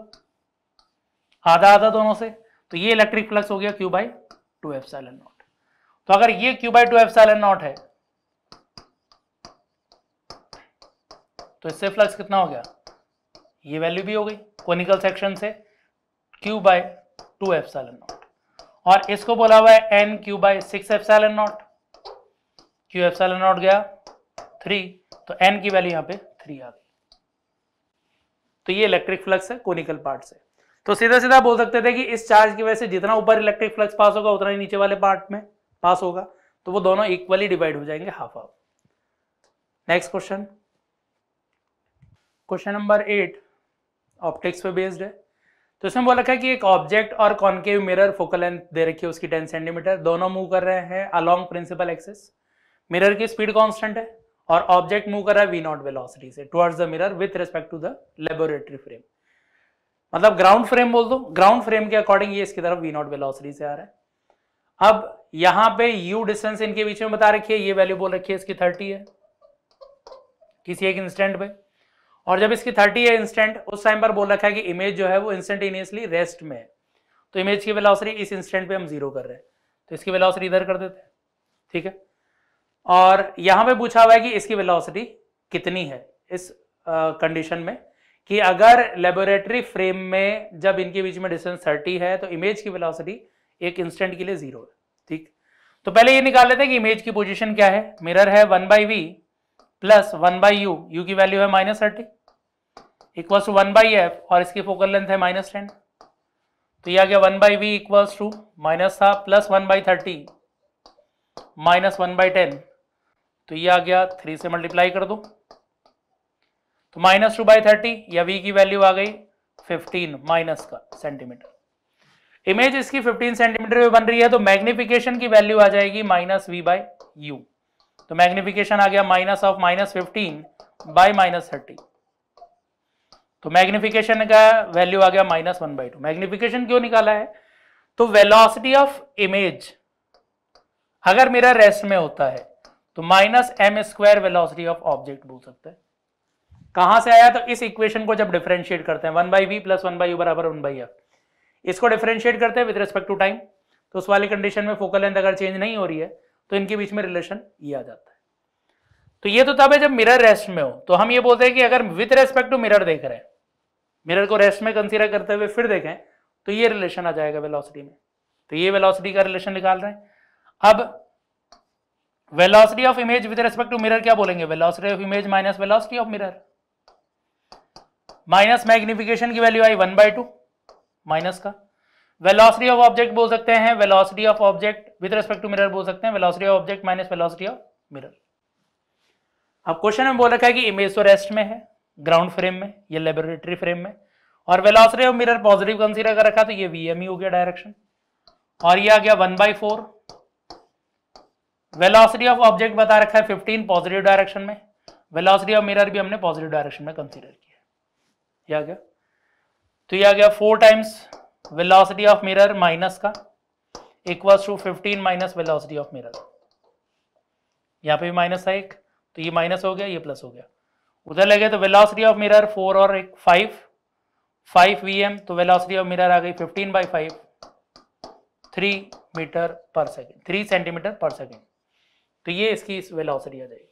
आधा आधा दोनों से तो ये इलेक्ट्रिक फ्लक्स हो गया Q by two epsilon naught तो अगर ये Q by two epsilon naught है तो इससे फ्लक्स कितना हो गया ये वैल्यू भी हो गई कोनिकल सेक्शन से Q by two epsilon naught और इसको बोला हुआ है N Q by six epsilon naught Q epsilon naught गया थ्री तो एन की वैल्यू यहाँ पे थ्री आ गई तो ये इलेक्ट्रिक फ्लक्स है कोनिकल पार्ट से तो सीधा सीधा बोल सकते थे कि इस चार्ज की वजह से जितना ऊपर इलेक्ट्रिक फ्लक्स पास होगा उतना ही नीचे वाले पार्ट में पास होगा तो वो दोनों इक्वली डिवाइड हो जाएंगे half half next question question number eight optics पे बेस्ड है तो इसमें बोला रखा है कि एक ऑब्जेक्ट और कॉन्केव मिरर फोकल लेंथ दे रखी है उसकी 10 सेंटीमीटर दोनों मूव कर रहे हैं अलोंग प्रिंसिपल एक्सेस मिरर की स्पीड कांस्टेंट है और ऑब्जेक्ट मूव कर रहा है वी नॉट वेलोसिटी से towards the mirror with respect to the laboratory frame मतलब ग्राउंड फ्रेम बोल दो ग्राउंड फ्रेम के अकॉर्डिंग ये इसकी तरफ वी नॉट वेलोसिटी से आ रहा है अब यहां पे u डिस्टेंस इनके बीच में बता रखी है ये वैल्यू बोल रखी है इसकी 30 है किसी एक इंस्टेंट पे और जब इसकी 30 है इंस्टेंट उस टाइम पर बोल रखा है कि इमेज जो है वो इंस्टेंटेनियसली रेस्ट में है तो इमेज की वेलोसिटी इस इंस्टेंट पे हम जीरो कर रहे हैं तो इसकी वेलोसिटी इधर कर देते हैं ठीक है और यहां पे पूछा हुआ है कि इसकी वेलोसिटी कितनी है इस कंडीशन में कि अगर लेबोरेटरी फ्रेम में जब इनके बीच में डिस्टेंस थर्टी है तो इमेज की वेलोसिटी एक इंस्टेंट के लिए जीरो है ठीक तो पहले ये निकाल लेते हैं कि इमेज की पोजीशन क्या है मिरर है one by V plus one by U U की वैल्यू है minus thirty equals to one by F और इसकी फोकल लेंथ है माइनस टेन तो यह आ गया one by V equals to minus था plus one by thirty minus one by ten तो ये आ गया थ्री से मल्टीप्लाई कर दो तो माइनस टू बाई थर्टी या वी की वैल्यू आ गई फिफ्टीन माइनस का सेंटीमीटर इमेज इसकी फिफ्टीन सेंटीमीटर में बन रही है तो मैग्निफिकेशन की वैल्यू आ जाएगी माइनस वी बाई यू तो मैग्निफिकेशन आ गया minus of minus fifteen by minus thirty तो मैग्निफिकेशन का वैल्यू आ गया minus one by two magnification क्यों निकाला है तो वेलोसिटी ऑफ इमेज अगर मेरा रेस्ट में होता है तो minus M square velocity of object बोल सकते हैं कहां से आया तो इस इक्वेशन को जब डिफरेंशिएट करते हैं one by V plus one by U बराबर वन बाई एफ इसको डिफरेंशिएट करते हैं विद रिस्पेक्ट टू टाइम तो उस वाली कंडीशन में फोकल लेंथ अगर चेंज नहीं हो रही है तो इनके बीच में रिलेशन ये e आ जाता है तो ये तो तब है जब मिरर रेस्ट में हो तो हम ये बोलते हैं कि अगर विथ रेस्पेक्ट टू मिरर देख रहे हैं मिरर को रेस्ट में कंसीडर करते हुए फिर देखें तो ये रिलेशन आ जाएगा वेलोसिटी में तो ये वेलोसिटी का रिलेशन निकाल रहे हैं अब velocity of image with respect to mirror क्या बोलेंगे velocity of image minus velocity of mirror minus magnification की वैल्यू आई वन बाई टू माइनस का वेलोसिटी ऑफ ऑब्जेक्ट बोल सकते हैं velocity of object with respect to mirror बोल सकते हैं velocity of object minus velocity of mirror अब क्वेश्चन में बोल रखा है कि इमेज तो रेस्ट में है ग्राउंड फ्रेम में या लेबोरेटरी फ्रेम में और velocity of mirror positive consider कर रखा तो ये वीएम e हो गया डायरेक्शन और ये आ गया one by four velocity of object बता रखा है फिफ्टीन पॉजिटिव डायरेक्शन में वेलोसिटी ऑफ मिरर भी हमने पॉजिटिव डायरेक्शन में कंसिडर किया ये आ गया तो ये आ गया four times velocity of mirror minus का equals to fifteen minus velocity of mirror यहाँ पे भी माइनस है एक तो ये माइनस हो गया ये प्लस हो गया उधर लगे तो वेलोसिटी ऑफ मिरर फोर और एक फाइव फाइव वी एम तो वेलोसिटी ऑफ मिरर आ गई fifteen by five three metre per second three centimetre per second तो ये इसकी वेलोसिटी आ जाएगी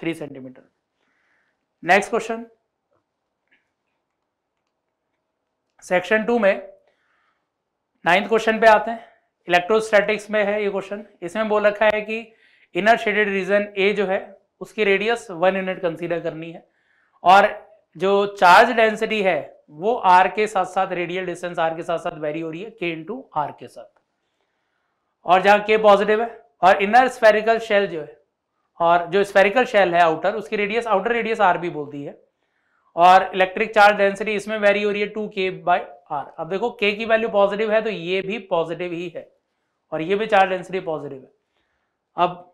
three centimetre next question section two में नाइन्थ क्वेश्चन पे आते हैं इलेक्ट्रोस्टैटिक्स में है ये क्वेश्चन इसमें बोल रखा है कि इनर शेडेड रीजन ए जो है उसकी रेडियस वन यूनिट कंसीडर करनी है और जो चार्ज डेंसिटी है वो आर के साथ साथ रेडियल डिस्टेंस आर के साथ साथ वेरी हो रही है के इंटू आर के साथ और जहां के पॉजिटिव है और इनर स्पेरिकल शेल जो है और जो स्पेरिकल शेल है आउटर उसकी रेडियस आउटर रेडियस आर भी बोलती है और इलेक्ट्रिक चार्ज डेंसिटी इसमें वेरी हो रही है टू के बाई आर अब देखो के की वैल्यू पॉजिटिव है तो ये भी पॉजिटिव ही है और ये भी चार्ज डेंसिटी पॉजिटिव है अब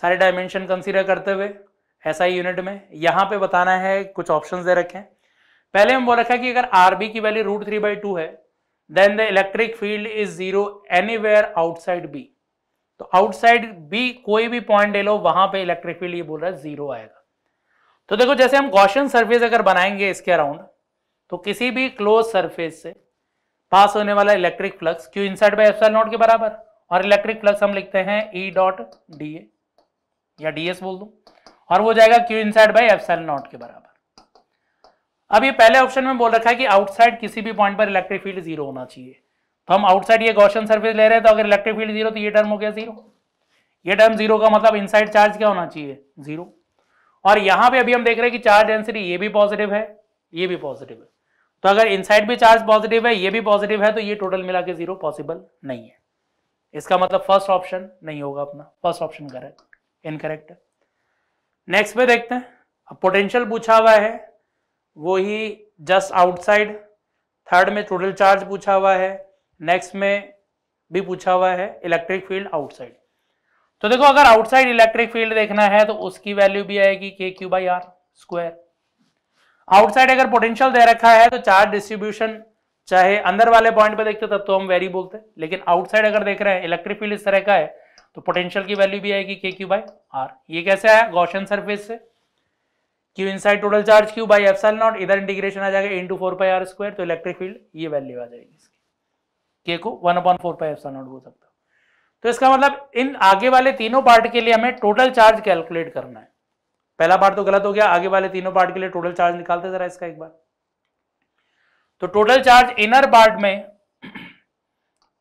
सारे डायमेंशन कंसिडर करते हुए ऐसा ही यूनिट में यहाँ पे बताना है कुछ ऑप्शंस दे रखे हैं पहले हम बोल रखा है कि अगर आर बी की value root three by two है then the electric field is zero anywhere outside B तो आउटसाइड भी कोई भी पॉइंट ले लो वहां पे इलेक्ट्रिक फील्ड ये बोल रहा है जीरो आएगा तो देखो जैसे हम गॉशन सरफेस अगर बनाएंगे इसके अराउंड तो किसी भी क्लोज सरफेस से पास होने वाला electric flux Q inside by naught के बराबर और इलेक्ट्रिक फ्लक्स हम लिखते हैं ई डॉट डी ए या डीएस बोल दो और वो जाएगा क्यू इन साइड एफएल नॉट के बराबर अब ये पहले ऑप्शन में बोल रखा है कि आउटसाइड किसी भी पॉइंट पर इलेक्ट्रिक फील्ड जीरो होना चाहिए तो हम आउटसाइड ये गौशन सर्फेस ले रहे हैं तो अगर इलेक्ट्रिक फील्ड जीरो तो ये टर्म हो गया जीरो ये टर्म जीरो का मतलब इन चार्ज क्या होना चाहिए जीरो और यहां पर अभी हम देख रहे हैं कि चार्ज डेंसिटी ये भी पॉजिटिव है ये भी पॉजिटिव है तो अगर इनसाइड भी चार्ज पॉजिटिव है ये भी पॉजिटिव है तो ये टोटल मिला के जीरो पॉसिबल नहीं है इसका मतलब फर्स्ट ऑप्शन नहीं होगा अपना first option correct incorrect next पे देखते हैं अब पोटेंशियल पूछा हुआ है वो ही जस्ट आउटसाइड थर्ड में टोटल चार्ज पूछा हुआ है नेक्स्ट में भी पूछा हुआ है इलेक्ट्रिक फील्ड आउटसाइड तो देखो अगर आउटसाइड इलेक्ट्रिक फील्ड देखना है तो उसकी वैल्यू भी आएगी K Q by are square outside अगर पोटेंशियल दे रखा है तो चार्ज डिस्ट्रीब्यूशन चाहे अंदर वाले पॉइंट पे देखते तब तो हम वेरी बोलते लेकिन आउटसाइड अगर देख रहे हैं इलेक्ट्रिक फील्ड इस तरह का है तो पोटेंशियल की वैल्यू भी आएगी के क्यू बाई आर ये कैसे आया गौशन सर्फेस से Q side total charge Q by F naught इधर इंटीग्रेशन आ जाएगा into four by are square तो इलेक्ट्रिक फील्ड ये वैल्यू आ जाएगी के को one upon four pi epsilon naught हो सकता तो इसका मतलब इन आगे वाले तीनों पार्ट के लिए हमें टोटल चार्ज कैलकुलेट करना है पहला पार्ट तो गलत हो गया आगे वाले तीनों पार्ट के लिए टोटल चार्ज निकालते जरा इसका एक बार तो टोटल चार्ज इनर पार्ट में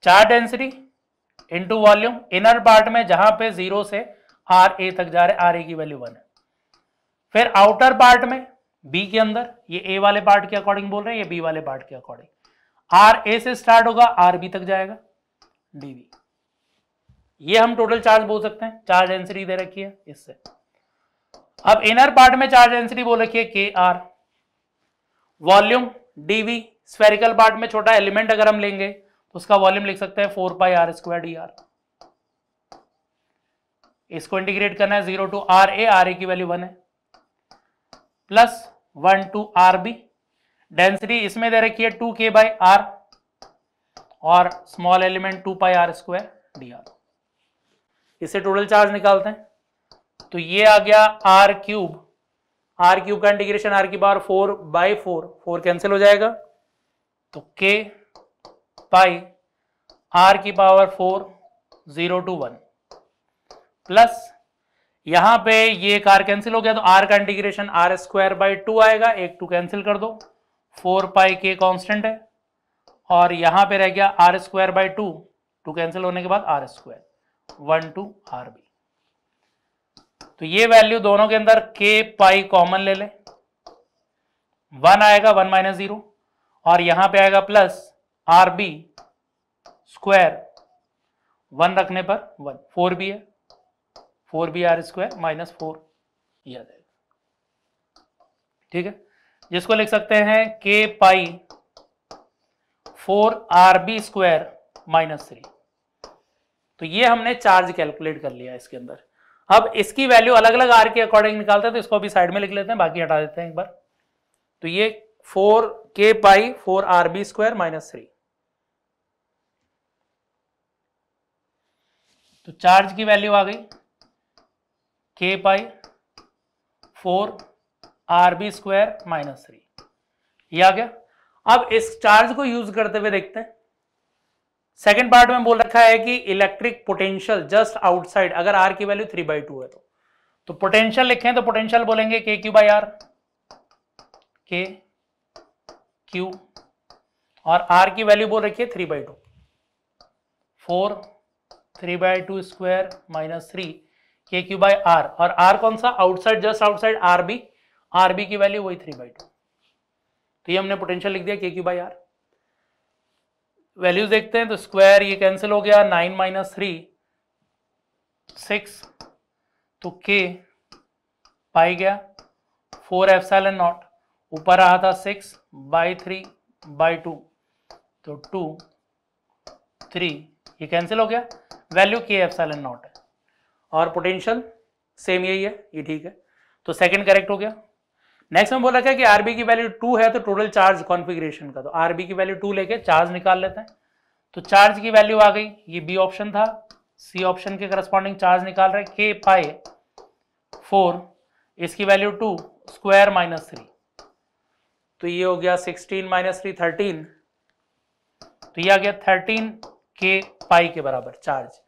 चार density into volume inner part में जहां पे जीरो से आर ए तक जा रहे आर ए की वैल्यू वन है फिर आउटर पार्ट में बी के अंदर ये ए वाले पार्ट के अकॉर्डिंग बोल रहे हैं ये बी वाले पार्ट के अकॉर्डिंग आर ए से स्टार्ट होगा आर बी तक जाएगा डीबी ये हम टोटल चार्ज बोल सकते हैं चार्ज एंसरी दे रखी है इससे अब इनर पार्ट में चार्ज एंसरी बोल रखी है K R volume DV spherical part में छोटा एलिमेंट अगर हम लेंगे तो उसका वॉल्यूम लिख सकते हैं four pi R square D R इसको इंटीग्रेट करना है zero to R A R A की वैल्यू वन है plus one two R B density इसमें दे रखी है टू के बाई आर और small element two pi R square D R इससे टोटल चार्ज निकालते हैं तो ये आ गया आर क्यूब आर क्यूब का इंटीग्रेशन आर की बार four by four four cancel हो जाएगा तो के पाई आर की power four zero to one plus यहां पे ये कार कैंसिल हो गया तो आर का integration R square by two आएगा एक टू कैंसिल कर दो फोर पाई के कांस्टेंट है और यहां पे रह गया R square by two two cancel होने के बाद R square one two R B तो ये वैल्यू दोनों के अंदर के पाई कॉमन ले ले वन आएगा वन माइनस जीरो और यहां पे आएगा plus R B square one रखने पर वन फोर बी है four B R square minus four यह आ जाएगा ठीक है जिसको लिख सकते हैं K pi four R B square minus three तो ये हमने चार्ज कैलकुलेट कर लिया इसके अंदर अब इसकी वैल्यू अलग अलग आर के अकॉर्डिंग निकालते हैं तो इसको भी साइड में लिख लेते हैं बाकी हटा देते हैं एक बार तो ये four K pi four R B square minus three तो चार्ज की वैल्यू आ गई K pi four R B square minus three ये आ गया अब इस चार्ज को यूज करते हुए देखते हैं सेकेंड पार्ट में बोल रखा है कि इलेक्ट्रिक पोटेंशियल जस्ट आउटसाइड अगर आर की वैल्यू थ्री बाई टू है तो तो पोटेंशियल लिखें तो पोटेंशियल बोलेंगे K Q by R K Q और आर की वैल्यू बोल रखी है three by two four three by two square minus three K Q by R और आर कौन सा outside just outside R B R B की वैल्यू वही थ्री बाई टू तो ये हमने पोटेंशियल लिख दिया के क्यू बाई आर वैल्यूज देखते हैं तो स्क्वायर ये कैंसिल हो गया नाइन माइनस थ्री सिक्स तो के पाई गया four epsilon naught ऊपर रहा था six by three by two तो टू थ्री ये कैंसिल हो गया वैल्यू के एफ सेल एंड नॉट है और पोटेंशियल सेम यही है ये ठीक है तो सेकंड करेक्ट हो गया नेक्स्ट में बोला क्या कि आरबी की वैल्यू टू है तो टोटल चार्ज कॉन्फिग्रेशन का तो आरबी की वैल्यू टू लेके चार्ज निकाल लेते हैं तो चार्ज की वैल्यू आ गई ये बी ऑप्शन था सी ऑप्शन के करस्पॉन्डिंग चार्ज निकाल रहे के फाइव फोर इसकी value two square minus three तो ये हो गया सिक्सटीन माइनस थ्री थर्टीन तो ये आ गया थर्टीन के पाई के बराबर चार्ज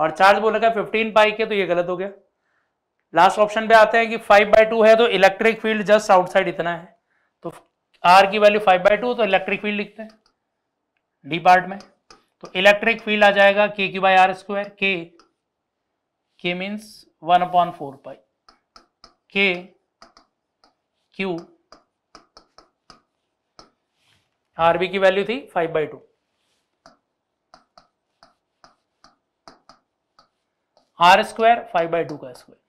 और चार्ज बोला गया फिफ्टीन पाई के तो ये गलत हो गया लास्ट ऑप्शन पे आते हैं कि फाइव बाई टू है तो इलेक्ट्रिक फील्ड जस्ट आउटसाइड इतना है तो आर की वैल्यू फाइव बाई टू तो इलेक्ट्रिक फील्ड लिखते हैं डी पार्ट में तो इलेक्ट्रिक फील्ड आ जाएगा के की by are square K K means one upon four pi K Q R B की वैल्यू थी five by two R square five by two का स्क्वायर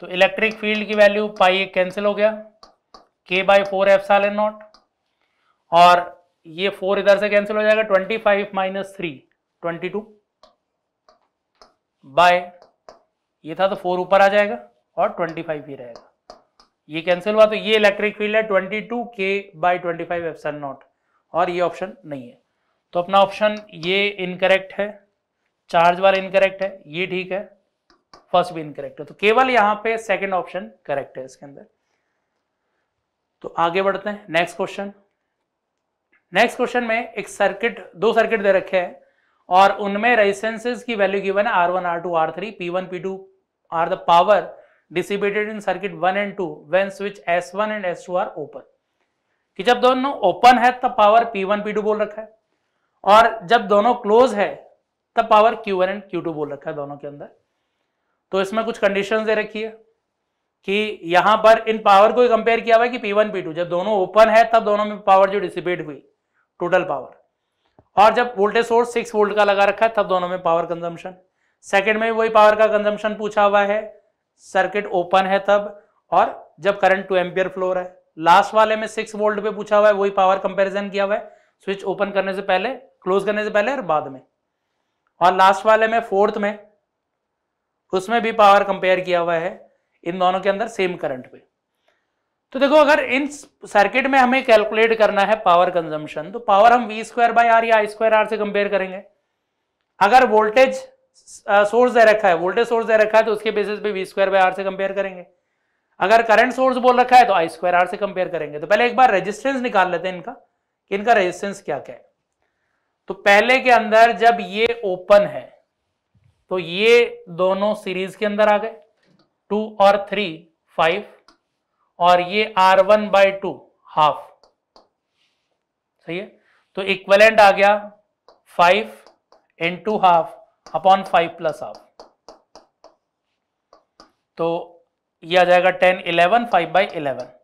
तो इलेक्ट्रिक फील्ड की वैल्यू पाई ए कैंसिल हो गया K by four epsilon naught और ये four इधर से कैंसिल हो जाएगा twenty five minus three twenty two by ये था तो फोर ऊपर आ जाएगा और ट्वेंटी फाइव ही रहेगा ये कैंसिल हुआ तो ये इलेक्ट्रिक फील्ड है twenty two K by twenty five epsilon naught और ये ऑप्शन नहीं है तो अपना ऑप्शन ये इनकरेक्ट है चार्ज वाला इनकरेक्ट है ये ठीक है फर्स्ट भी इनकरेक्ट है तो केवल यहां पे सेकंड ऑप्शन करेक्ट है इसके अंदर तो आगे बढ़ते हैं नेक्स्ट क्वेश्चन नेक्स्ट क्वेश्चन में एक सर्किट दो सर्किट दे रखे हैं और उनमें रेजिस्टेंसेज की वैल्यू गिवन है R one R two R three P one P two are the power dissipated in circuit one and two when switch S one and S two are open कि जब दोनों open है तब power P one P two बोल रखा है और जब दोनों क्लोज है तब power Q one and Q two बोल रखा है दोनों के अंदर तो इसमें कुछ कंडीशन दे रखी है कि यहां पर इन पावर को कंपेयर किया हुआ है कि पी P2 जब दोनों ओपन है तब दोनों में पावर जो डिसिपेट हुई टोटल पावर और जब वोल्टेज सोर्स सिक्स वोल्ट का लगा रखा है तब दोनों में पावर कंजम्पशन सेकेंड में वही पावर का कंजम्पशन पूछा हुआ है सर्किट ओपन है तब और जब करंट टू एम्पियर फ्लोर है लास्ट वाले में सिक्स वोल्ट पे पूछा हुआ है वही पावर कंपेरिजन किया हुआ है स्विच ओपन करने से पहले क्लोज करने से पहले और बाद में और लास्ट वाले में फोर्थ में उसमें भी पावर कंपेयर किया हुआ है इन दोनों के अंदर सेम करंट पे तो देखो अगर इन सर्किट में हमें कैलकुलेट करना है पावर कंजम्पशन तो पावर हम वी स्क्वायर बाई आर या आई स्क्वायर आर से कंपेयर करेंगे अगर वोल्टेज सोर्स दे रखा है वोल्टेज सोर्स दे रखा है तो उसके बेसिस पे वी स्क्वायर बाई आर से कंपेयर करेंगे अगर करंट सोर्स बोल रखा है तो आई स्क्वायर आर से कंपेयर करेंगे तो पहले एक बार रेजिस्टेंस निकाल लेते हैं इनका कि इनका रेजिस्टेंस क्या क्या है तो पहले के अंदर जब ये ओपन है तो ये दोनों सीरीज के अंदर आ गए टू और थ्री फाइव और ये R one by two half सही है तो इक्वलेंट आ गया five into half upon five plus half तो ये आ जाएगा ten eleven five by eleven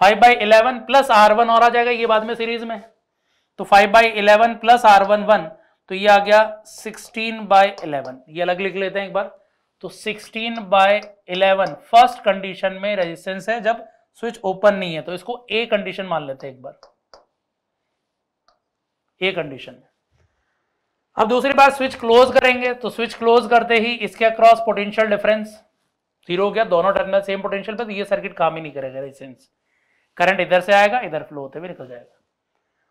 five by eleven plus R one और आ जाएगा ये बाद में सीरीज में तो five by eleven plus R one one तो ये आ गया 16 बाय 11 ये अलग लिख लेते हैं एक बार तो 16 बाय 11 फर्स्ट कंडीशन में रेजिस्टेंस है जब स्विच ओपन नहीं है तो इसको ए कंडीशन मान लेते हैं एक बार ए कंडीशन अब दूसरी बार स्विच क्लोज करेंगे तो स्विच क्लोज करते ही इसके अक्रॉस पोटेंशियल डिफरेंस जीरो हो गया दोनों टर्मिनल सेम पोटेंशियल पर तो ये सर्किट काम ही नहीं करेगा रेजिस्टेंस करंट इधर से आएगा इधर फ्लो होते हुए निकल जाएगा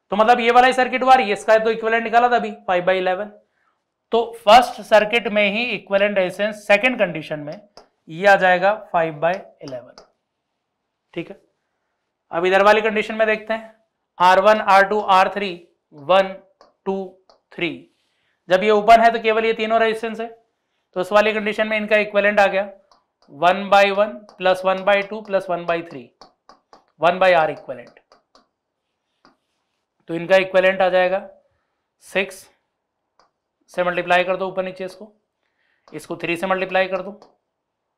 तो मतलब ये वाला ही सर्किट वार रही है इसका तो इक्वेलेंट निकाला था अभी फाइव बाई इलेवन तो फर्स्ट सर्किट में ही इक्वेलेंट रेजिस्टेंस सेकेंड कंडीशन में ये आ जाएगा फाइव बाई इलेवन ठीक है अब इधर वाली कंडीशन में देखते हैं R one R two R three one two three जब ये ओपन है तो केवल ये तीनों रेजिस्टेंस है तो उस वाली कंडीशन में इनका इक्वेलेंट आ गया one by one plus one by two plus one by three one by R equivalent तो इनका इक्वेलेंट आ जाएगा सिक्स से मल्टीप्लाई कर दो ऊपर नीचे इसको इसको थ्री से मल्टीप्लाई कर दो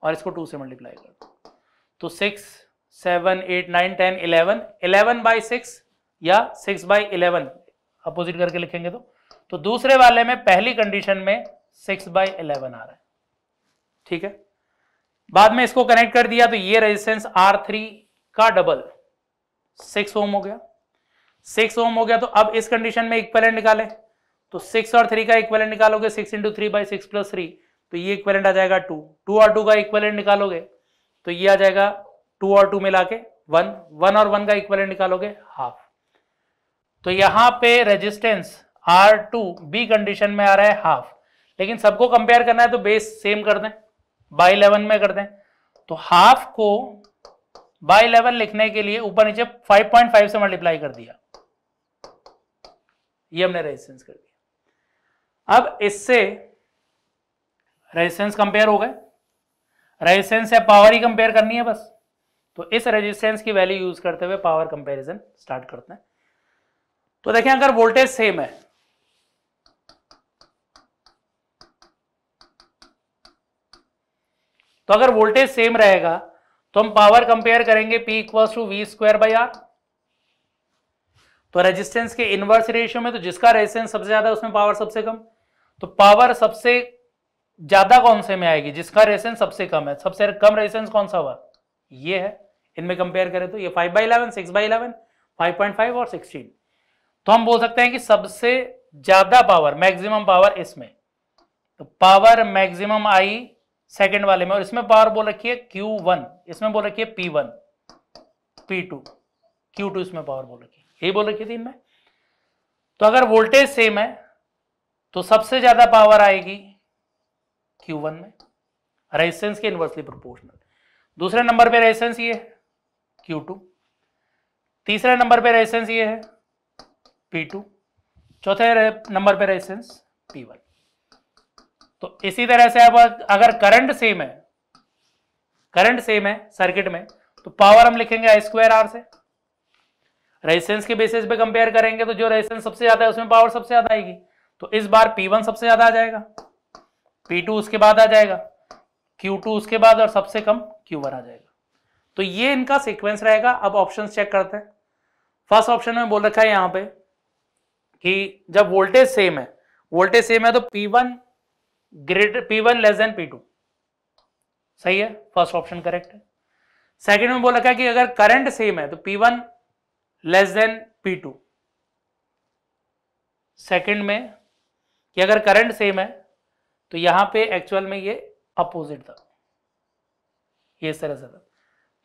और इसको टू से मल्टीप्लाई कर दो तो six seven eight nine ten eleven eleven by six या सिक्स बाई इलेवन अपोजिट करके लिखेंगे तो तो दूसरे वाले में पहली कंडीशन में सिक्स बाई इलेवन आ रहा है ठीक है बाद में इसको कनेक्ट कर दिया तो ये रेजिस्टेंस आर थ्री का डबल सिक्स ओम हो गया सिक्स ओम हो गया तो अब इस कंडीशन में इक्वेलेंट निकाले तो सिक्स और थ्री का इक्वेलेंट निकालोगे six into three by six plus three तो ये इक्वेलेंट आ जाएगा टू टू और टू का इक्वेलेंट निकालोगे तो ये आ जाएगा टू और टू मिला के वन वन और वन का इक्वेलेंट निकालोगे हाफ तो यहां पे resistance R two B condition में आ रहा है हाफ लेकिन सबको कंपेयर करना है तो बेस सेम कर दें बाय इलेवन में कर दें तो हाफ को बाय इलेवन लिखने के लिए ऊपर नीचे फाइव से मल्टीप्लाई कर दिया ये हमने रेजिस्टेंस कर दिया अब इससे रेजिस्टेंस कंपेयर हो गए रेजिस्टेंस या पावर ही कंपेयर करनी है बस तो इस रेजिस्टेंस की वैल्यू यूज करते हुए पावर कंपेरिजन स्टार्ट करते हैं तो देखें अगर वोल्टेज सेम है तो अगर वोल्टेज सेम रहेगा तो हम पावर कंपेयर करेंगे P equal to V square by R तो रेजिस्टेंस के इनवर्स रेशियो में तो जिसका रेजिस्टेंस सबसे ज्यादा उसमें पावर सबसे कम तो पावर सबसे ज्यादा कौन से में आएगी जिसका रेजिस्टेंस सबसे कम है सबसे कम रेजिस्टेंस कौन सा हुआ ये है इनमें कंपेयर करें तो ये five by eleven six by eleven five point five और सिक्सटीन तो हम बोल सकते हैं कि सबसे ज्यादा पावर मैक्सिमम पावर इसमें तो पावर मैक्सिमम आई सेकंड वाले में और इसमें पावर बोल रखी है क्यू वन इसमें बोल रखिये P one P two Q two इसमें पावर बोल रखिए यही बोल रखी थी मैं तो अगर वोल्टेज सेम है तो सबसे ज्यादा पावर आएगी Q1 में रेजिस्टेंस के इन्वर्सली प्रोपोर्शनल दूसरे नंबर पे रेजिस्टेंस ये है Q2 तीसरे नंबर पे रेजिस्टेंस ये है P2 चौथे नंबर पे रेजिस्टेंस P1 तो इसी तरह से अब अगर करंट सेम है करंट सेम है सर्किट में तो पावर हम लिखेंगे आई स्क्वायर आर से रेजिस्टेंस के बेसिस पे कंपेयर करेंगे तो जो रेजिस्टेंस सबसे ज्यादा है उसमें पावर सबसे ज्यादा आएगी तो इस बार P1 सबसे ज्यादा आ जाएगा P2 उसके बाद आ जाएगा Q2 उसके बाद और सबसे कम Q1 आ जाएगा तो ये इनका सीक्वेंस रहेगा अब ऑप्शन चेक करते हैं फर्स्ट ऑप्शन में बोल रखा है यहां पे कि जब वोल्टेज सेम है वोल्टेज सेम है तो one greater one less than two सही है फर्स्ट ऑप्शन करेक्ट है सेकंड में बोल रखा है कि अगर करंट सेम है तो one less than P two second में कि अगर करंट सेम है तो यहां पे एक्चुअल में ये अपोजिट था ये सर सर था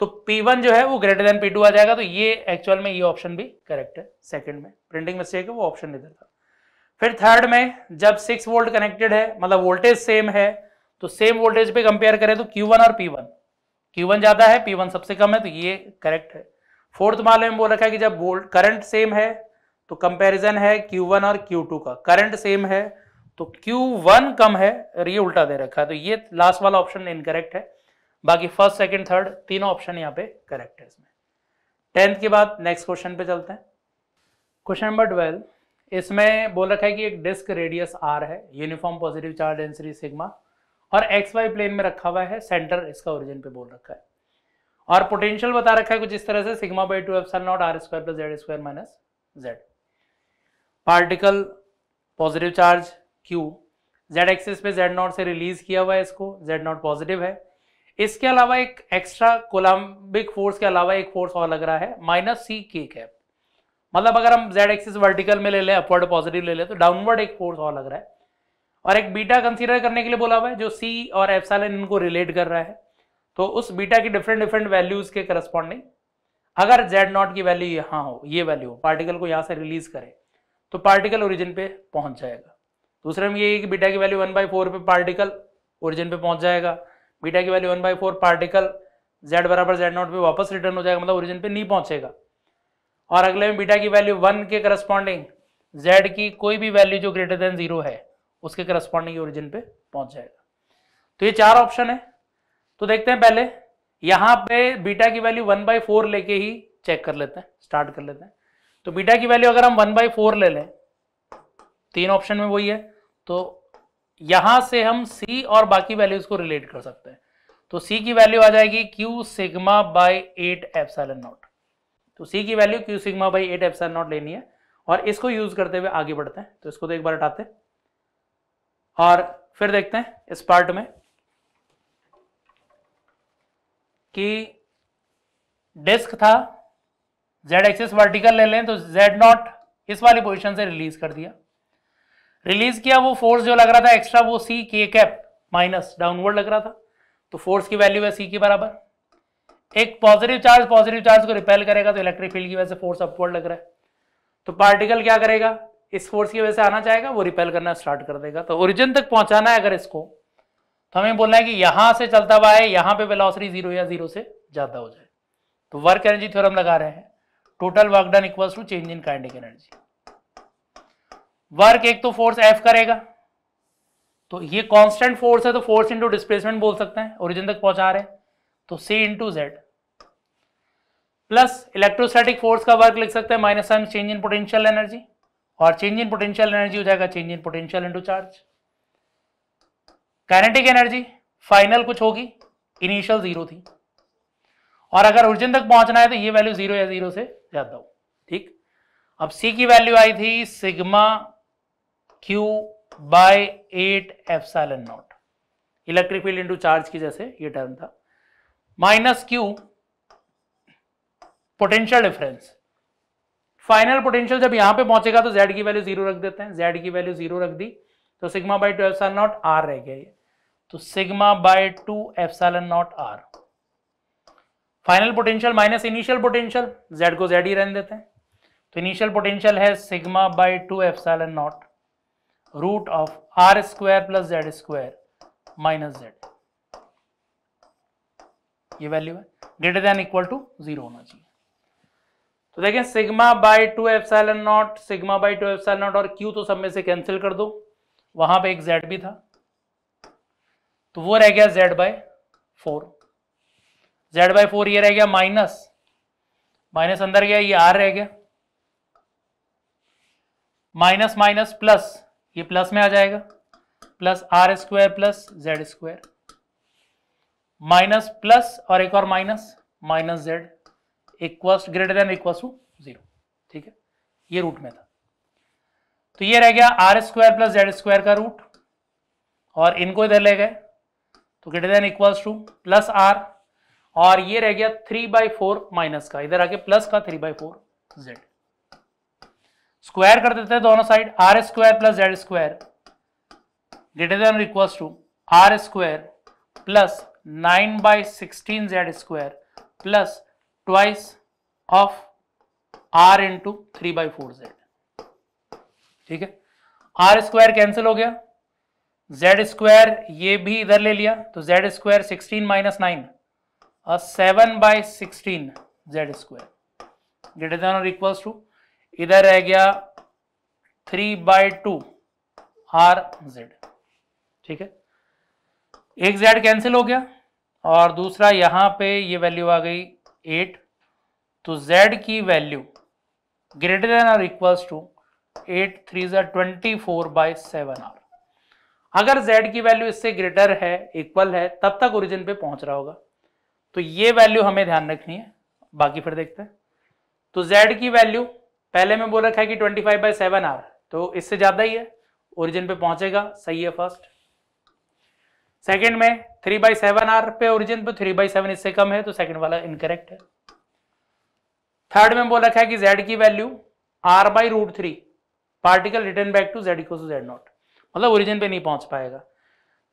तो P1 जो है वो ग्रेटर देन P2 आ जाएगा तो ये एक्चुअल में ये ऑप्शन भी करेक्ट है सेकंड में प्रिंटिंग मिस्टेक है वो ऑप्शन इधर था फिर थर्ड में जब 6 वोल्ट कनेक्टेड है मतलब वोल्टेज सेम है तो सेम वोल्टेज पे कंपेयर करें तो Q1 और P1 Q1 ज्यादा है P1 सबसे कम है तो ये करेक्ट है फोर्थ मामले में बोल रखा है कि जब वोल्ट करंट सेम है तो कंपैरिजन है Q1 और Q2 का करंट सेम है तो Q1 कम है और ये उल्टा दे रखा है तो ये लास्ट वाला ऑप्शन इनकरेक्ट है बाकी फर्स्ट सेकंड थर्ड तीनों ऑप्शन यहाँ पे करेक्ट है इसमें टेंथ के बाद नेक्स्ट क्वेश्चन पे चलते हैं क्वेश्चन नंबर ट्वेल्व इसमें बोल रखा है कि एक डिस्क रेडियस आर है uniform positive charge density sigma और एक्स वाई प्लेन में रखा हुआ है सेंटर इसका ओरिजिन पे बोल रखा है और पोटेंशियल बता रखा है कुछ इस तरह से sigma by two F naught R square plus Z square minus Z particle positive charge Q Z axis पे जेड नॉट से रिलीज किया हुआ है इसको जेड नॉट पॉजिटिव है इसके अलावा एक एक्स्ट्रा कोलम्बिक फोर्स के अलावा एक फोर्स और लग रहा है माइनस सी के कैप मतलब अगर हम जेड एक्सिस वर्टिकल में ले लें अपवर्ड पॉजिटिव ले लें तो डाउनवर्ड एक फोर्स और लग रहा है और एक बीटा कंसीडर करने के लिए बोला हुआ है जो सी और एप्साइलन इनको रिलेट कर रहा है तो उस बीटा की डिफरेंट डिफरेंट वैल्यूज के करस्पॉन्डिंग अगर जेड नॉट की वैल्यू यहां हो ये वैल्यू हो पार्टिकल को यहां से रिलीज करे तो पार्टिकल ओरिजिन पे पहुंच जाएगा दूसरे में ये है कि बीटा की वैल्यू वन बाई फोर पे पार्टिकल ओरिजिन पे पहुंच जाएगा बीटा की value one by four particle Z बराबर जेड नॉट पे वापस रिटर्न हो जाएगा मतलब ओरिजिन पे नहीं पहुंचेगा और अगले में बीटा की वैल्यू वन के करस्पॉन्डिंग जेड की कोई भी वैल्यू जो ग्रेटर देन जीरो है उसके करस्पॉन्डिंग ओरिजिन पे पहुंच जाएगा तो ये चार ऑप्शन है तो देखते हैं पहले यहां पे बीटा की वैल्यू वन बाई फोर लेके ही चेक कर लेते हैं स्टार्ट कर लेते हैं तो बीटा की वैल्यू अगर हम वन बाई फोर ले लें तीन ऑप्शन में वही है तो यहां से हम सी और बाकी वैल्यूज को रिलेट कर सकते हैं तो सी की वैल्यू आ जाएगी Q sigma by eight epsilon naught तो सी की value Q sigma by eight epsilon naught लेनी है और इसको यूज करते हुए आगे बढ़ते हैं तो इसको तो एक बार हटाते और फिर देखते हैं इस पार्ट में कि डिस्क था जेड एक्सिस वर्टिकल ले लें तो जेड नॉट इस वाली पोजीशन से रिलीज कर दिया रिलीज किया वो फोर्स जो लग रहा था एक्स्ट्रा वो सी के कैप माइनस डाउनवर्ड लग रहा था तो फोर्स की वैल्यू है सी के बराबर एक पॉजिटिव चार्ज पॉजिटिव चार्ज को रिपेल करेगा तो इलेक्ट्रिक फील्ड की वजह से फोर्स अपवर्ड लग रहा है तो पार्टिकल क्या करेगा इस फोर्स की वजह से आना चाहेगा वो रिपेल करना स्टार्ट कर देगा तो ओरिजिन तक पहुंचाना है अगर इसको तो हमें बोलना है कि यहां से चलता हुआ है यहां पे वेलोसिटी जीरो या जीरो से ज्यादा हो जाए तो वर्क एनर्जी थ्योरम लगा रहे हैं total work done equals to change in kinetic energy work एक तो फोर्स एफ करेगा तो ये कांस्टेंट फोर्स है तो फोर्स इंटू डिस्प्लेसमेंट बोल सकते हैं ओरिजिन तक पहुंचा रहे हैं तो C into Z plus electrostatic force का वर्क लिख सकते हैं minus sign change in potential energy और चेंज इन पोटेंशियल एनर्जी हो जाएगा change in potential into charge kinetic energy final कुछ होगी इनिशियल जीरो थी और अगर ओरिजिन तक पहुंचना है तो ये वैल्यू जीरो या जीरो से ज्यादा हो ठीक अब सी की वैल्यू आई थी sigma Q by eight epsilon naught electric field into charge की जैसे ये टर्म था minus Q potential difference final potential जब यहां पे पहुंचेगा तो जेड की वैल्यू जीरो रख देते हैं जेड की वैल्यू जीरो रख दी तो sigma by two epsilon naught R रह गया ये तो sigma by two epsilon naught R final potential minus initial potential Z को जेड ही रहने देते हैं तो इनिशियल पोटेंशियल है sigma by two epsilon naught root of R square plus Z square minus Z ये वैल्यू है greater than equal to zero होना चाहिए तो देखें sigma by two F naught sigma by two F naught और Q तो सब में से कैंसिल कर दो वहां पे एक जेड भी था तो वो रह गया Z by four Z by four ये रह गया माइनस माइनस अंदर गया ये आर रह गया माइनस माइनस प्लस ये प्लस में आ जाएगा plus R square plus Z square minus plus और एक और minus minus Z equals greater than equals to zero ठीक है ये रूट में था तो ये रह गया R square plus Z square का रूट और इनको इधर ले गए तो greater than equals to plus R और ये रह गया थ्री बाई फोर माइनस का इधर आके प्लस का three by four Z square कर देते हैं दोनों side R square plus Z square greater than equals to R square plus nine by sixteen Z square plus twice of R into three by four Z ठीक है are square cancel हो गया Z square ये भी इधर ले लिया तो Z square sixteen minus nine और seven by sixteen Z square greater than और इक्वल्स टू इधर रह गया three by two R Z ठीक है एक जेड कैंसिल हो गया और दूसरा यहां पे ये वैल्यू आ गई एट तो जेड की वैल्यू ग्रेटर देन और इक्वल्स टू एट थ्री जो twenty four by seven R अगर z की वैल्यू इससे ग्रेटर है इक्वल है तब तक ओरिजिन पे पहुंच रहा होगा तो ये वैल्यू हमें ध्यान रखनी है बाकी फिर देखते हैं तो z की वैल्यू पहले तो तो में बोल रखा है कि 25 फाइव बाई सेवन आर तो इससे ज़्यादा ही है ओरिजिन पे पहुंचेगा सही है फर्स्ट सेकंड में थ्री बाई सेवन आर पे ओरिजिन पे थ्री बाई सेवन इससे कम है तो सेकंड वाला इनकरेक्ट है थर्ड में बोल रखा है कि जेड की value R by root three particle return back to Z equal to Z naught मतलब ओरिजिन पे नहीं पहुंच पाएगा